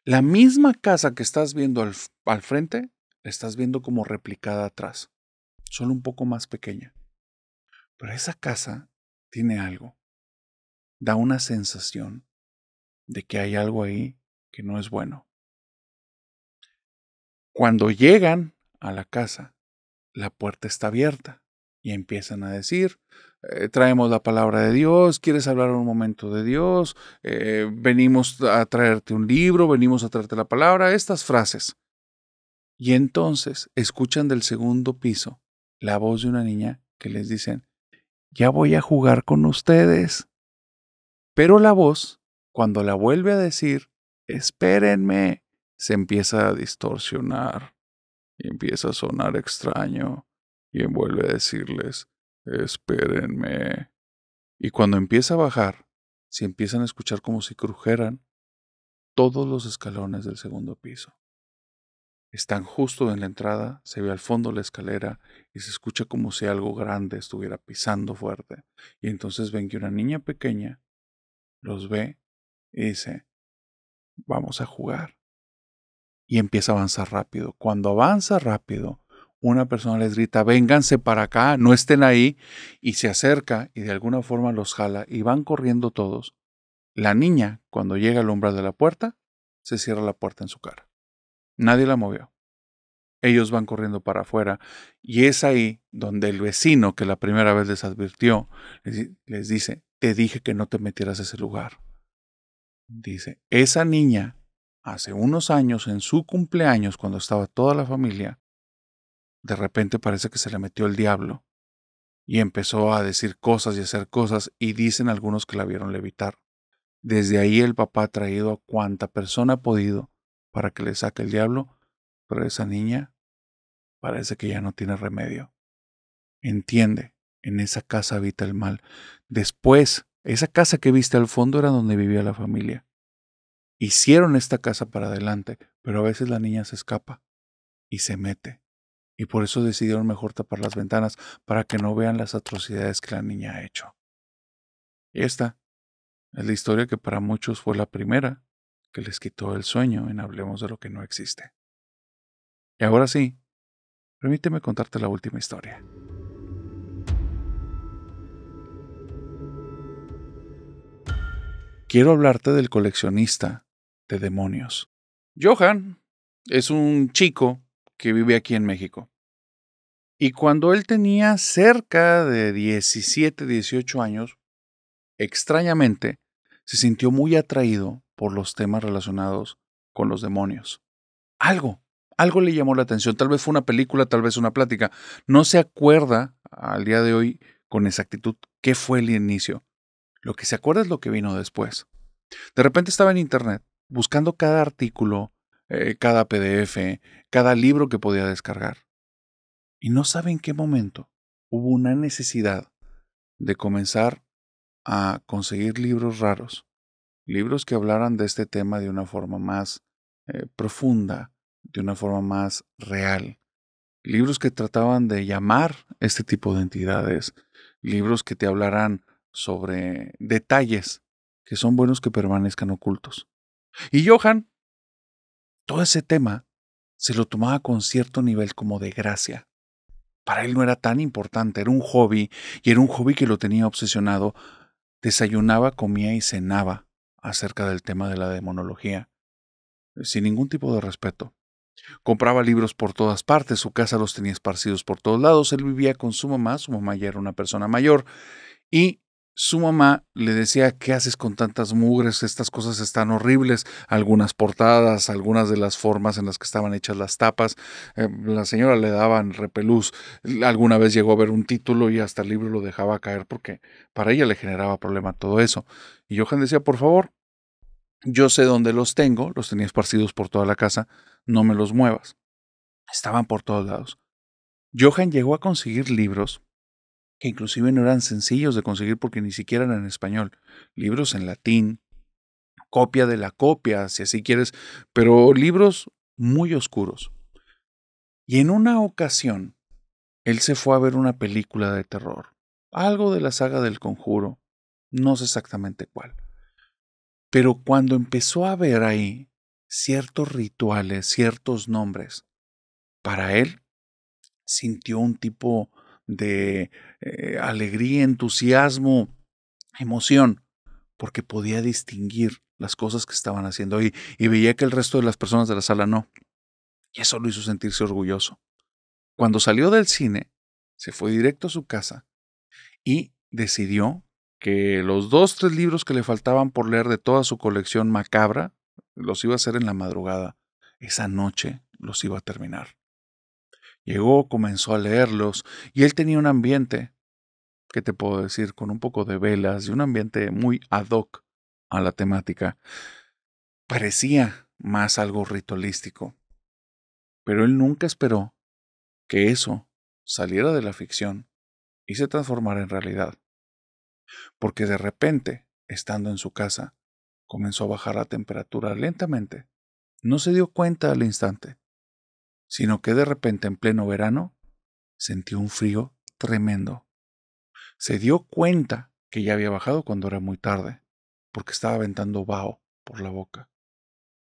La misma casa que estás viendo al, al frente, la estás viendo como replicada
atrás solo un poco más pequeña. Pero esa casa tiene algo. Da una sensación de que hay algo ahí que no es bueno. Cuando llegan a la casa,
la puerta está abierta y empiezan a decir, eh, traemos la palabra de Dios, quieres hablar un momento de Dios, eh, venimos a traerte un libro, venimos a traerte la palabra, estas frases. Y entonces escuchan del segundo piso la voz de una niña que les dicen, ya voy a jugar con ustedes. Pero la voz, cuando la vuelve a decir, espérenme, se empieza a distorsionar y empieza a sonar extraño y vuelve a decirles, espérenme. Y cuando empieza a bajar, se empiezan a escuchar como si crujeran todos los escalones del segundo piso. Están justo en la entrada, se ve al fondo la escalera y se escucha como si algo grande estuviera pisando fuerte. Y entonces ven que una niña pequeña los ve y dice, vamos a jugar. Y empieza a avanzar rápido. Cuando avanza rápido, una persona les grita, vénganse para acá, no estén ahí, y se acerca y de alguna forma los jala y van corriendo todos. La niña, cuando llega al umbral de la puerta, se cierra la puerta en su cara. Nadie la movió. Ellos van corriendo para afuera y es ahí donde el vecino que la primera vez les advirtió les, dice, te dije que no te metieras a ese lugar. Dice, esa niña hace unos años en su cumpleaños cuando estaba toda la familia, de repente parece que se le metió el diablo y empezó a decir cosas y hacer cosas y dicen algunos que la vieron levitar. Desde ahí el papá ha traído a cuanta persona ha podido para que le saque el diablo, pero esa niña parece que ya no tiene remedio. Entiende, en esa casa habita el mal. Después, esa casa que viste al fondo era donde vivía la familia. Hicieron esta casa para adelante, pero a veces la niña se escapa y se mete. Y por eso decidieron mejor tapar las ventanas para que no vean las atrocidades que la niña ha hecho.
Y esta es la historia que para muchos fue la primera que les quitó el sueño en Hablemos de lo que no existe. Y ahora sí, permíteme
contarte la última historia. Quiero hablarte del coleccionista de demonios. Johan es un chico que vive aquí en México. Y cuando él tenía cerca de 17, 18 años, extrañamente, se sintió muy atraído por los temas relacionados con los demonios. Algo, algo le llamó la atención. Tal vez fue una película, tal vez una plática. No se acuerda al día de hoy con exactitud qué fue el inicio. Lo que se acuerda es lo que vino después. De repente estaba en internet buscando cada artículo, eh, cada PDF, cada libro que podía descargar. Y no sabe en qué momento hubo una necesidad de comenzar a conseguir libros raros libros que hablaran de este tema de una forma más eh, profunda, de una forma más real, libros que trataban de llamar este tipo de entidades, libros que te hablaran sobre detalles que son buenos que permanezcan ocultos. Y Johan, todo ese tema se lo tomaba con cierto nivel como de gracia. Para él no era tan importante, era un hobby, y era un hobby que lo tenía obsesionado. Desayunaba, comía y cenaba acerca del tema de la demonología, eh, sin ningún tipo de respeto. Compraba libros por todas partes, su casa los tenía esparcidos por todos lados, él vivía con su mamá, su mamá ya era una persona mayor, y su mamá le decía, ¿qué haces con tantas mugres? Estas cosas están horribles. Algunas portadas, algunas de las formas en las que estaban hechas las tapas. Eh, la señora le daban repelús. Alguna vez llegó a ver un título y hasta el libro lo dejaba caer porque para ella le generaba problema todo eso. Y Johan decía, por favor, yo sé dónde los tengo, los tenía esparcidos por toda la casa, no me los muevas. Estaban por todos lados. Johan llegó a conseguir libros que inclusive no eran sencillos de conseguir porque ni siquiera eran en español, libros en latín, copia de la copia, si así quieres, pero libros muy oscuros. Y en una ocasión, él se fue a ver una película de terror, algo de la saga del conjuro, no sé exactamente cuál. Pero cuando empezó a ver ahí ciertos rituales, ciertos nombres, para él sintió un tipo de eh, alegría, entusiasmo, emoción, porque podía distinguir las cosas que estaban haciendo y, y veía que el resto de las personas de la sala no. Y eso lo hizo sentirse orgulloso. Cuando salió del cine, se fue directo a su casa y decidió que los dos, tres libros que le faltaban por leer de toda su colección macabra, los iba a hacer en la madrugada. Esa noche los iba a terminar. Llegó, comenzó a leerlos y él tenía un ambiente, que te puedo decir, con un poco de velas y un ambiente muy ad hoc a la temática. Parecía más algo ritualístico, pero él nunca esperó que eso saliera de la ficción y se transformara en realidad. Porque de repente, estando en su casa, comenzó a bajar la temperatura lentamente. No se dio cuenta al instante, sino que de repente en pleno verano sintió un frío tremendo. Se dio cuenta que ya había bajado cuando era muy tarde, porque estaba aventando vaho por la boca.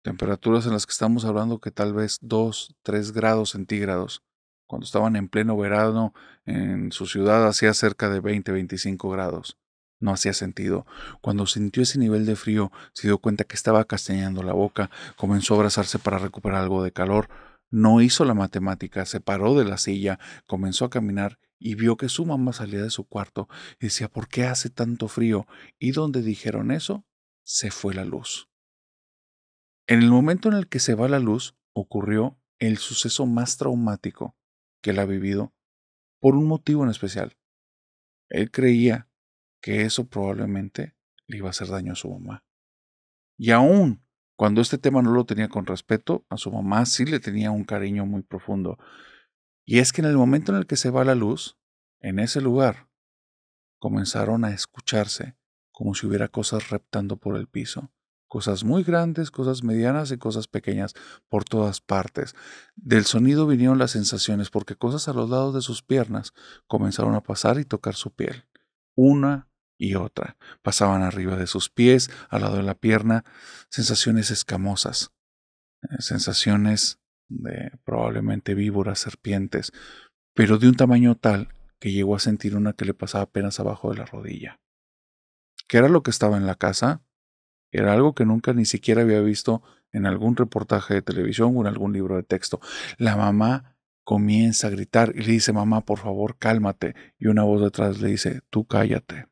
Temperaturas en las que estamos hablando que tal vez 2, 3 grados centígrados, cuando estaban en pleno verano en su ciudad hacía cerca de 20, 25 grados. No hacía sentido. Cuando sintió ese nivel de frío, se dio cuenta que estaba castañando la boca, comenzó a abrazarse para recuperar algo de calor, no hizo la matemática, se paró de la silla, comenzó a caminar y vio que su mamá salía de su cuarto y decía, ¿por qué hace tanto frío? Y donde dijeron eso, se fue la luz. En el momento en el que se va la luz, ocurrió el suceso más traumático que él ha vivido por un motivo en especial. Él creía que eso probablemente le iba a hacer daño a su mamá.
Y aún
cuando este tema no lo tenía con respeto, a su mamá sí le tenía un cariño muy profundo. Y es que en el momento en el que se va la luz, en ese lugar, comenzaron a escucharse como si hubiera cosas reptando por el piso. Cosas muy grandes, cosas medianas y cosas pequeñas por todas partes. Del sonido vinieron las sensaciones porque cosas a los lados de sus piernas comenzaron a pasar y tocar su piel. Una y otra. Pasaban arriba de sus pies, al lado de la pierna, sensaciones escamosas, eh, sensaciones de probablemente víboras, serpientes, pero de un tamaño tal que llegó a sentir una que le pasaba apenas abajo de la rodilla. ¿Qué era lo que estaba en la casa? Era algo que nunca ni siquiera había visto en algún reportaje de televisión o en algún libro de texto. La mamá comienza a gritar y le dice, mamá, por favor, cálmate. Y una voz detrás le dice, tú cállate.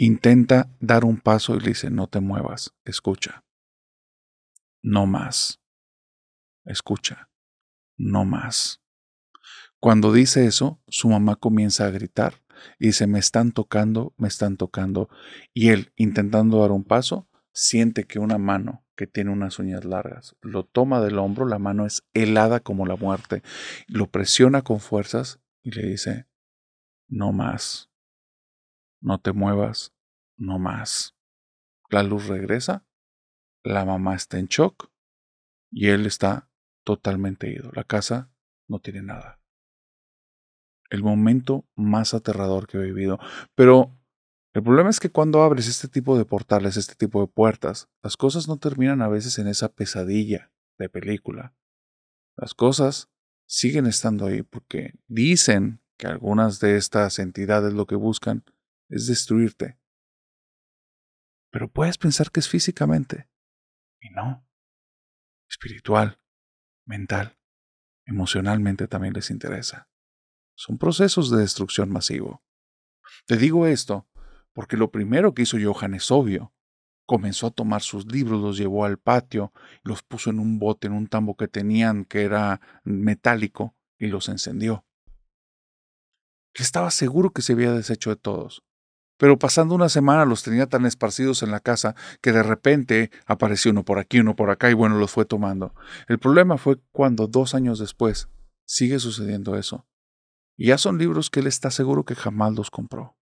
Intenta dar un paso y le dice, no te muevas, escucha. No más. Escucha. No más.
Cuando dice eso, su mamá comienza a gritar y dice, me están tocando, me están tocando. Y él, intentando dar un paso, siente que una mano que tiene unas uñas largas lo toma del hombro, la mano es helada como la muerte, lo
presiona con fuerzas y le dice, no más, no te muevas, no más. La luz regresa, la mamá
está en shock y él está totalmente ido. La casa no tiene nada. El momento más aterrador que he vivido. Pero el problema es que cuando abres este tipo de portales, este tipo de puertas, las cosas no terminan a veces en esa pesadilla de película. Las cosas siguen estando ahí porque dicen que algunas de estas entidades lo que buscan es
destruirte. Pero puedes pensar que es físicamente, y no. Espiritual, mental, emocionalmente también les interesa. Son procesos de destrucción masivo. Te digo esto
porque lo primero que hizo Johan es obvio. Comenzó a tomar sus libros, los llevó al patio, los puso en un bote, en un tambo que tenían que era metálico, y los encendió. estaba seguro que se había deshecho de todos, pero pasando una semana los tenía tan esparcidos en la casa que de repente apareció uno por aquí, uno por acá y bueno, los fue tomando. El problema fue cuando dos años después sigue sucediendo eso. Y ya son libros que él está seguro que jamás los compró.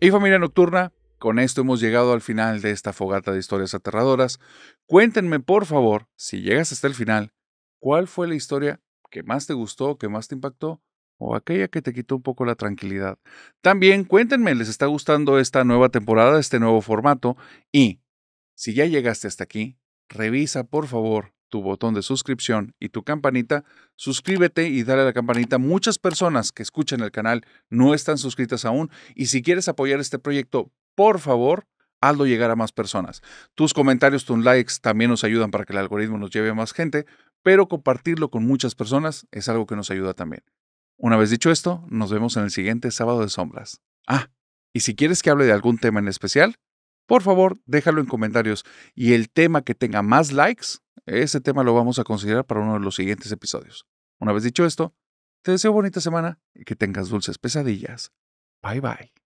Y familia nocturna, con esto hemos llegado al final de esta fogata de historias aterradoras. Cuéntenme, por favor, si llegas hasta el final, ¿cuál fue la historia que más te gustó, que más te impactó? o aquella que te quitó un poco la tranquilidad. También cuéntenme, ¿les está gustando esta nueva temporada, este nuevo formato? Y si ya llegaste hasta aquí, revisa por favor tu botón de suscripción y tu campanita, suscríbete y dale a la campanita. Muchas personas que escuchan el canal no están suscritas aún y si quieres apoyar este proyecto, por favor, hazlo llegar a más personas. Tus comentarios, tus likes también nos ayudan para que el algoritmo nos lleve a más gente, pero compartirlo con muchas personas es algo que nos ayuda también. Una vez dicho esto, nos vemos en el siguiente sábado de sombras. Ah, y si quieres que hable de algún tema en especial, por favor, déjalo en comentarios y el tema que tenga más likes, ese tema lo vamos a considerar
para uno de los siguientes episodios. Una vez dicho esto, te deseo bonita semana y que tengas dulces pesadillas. Bye bye.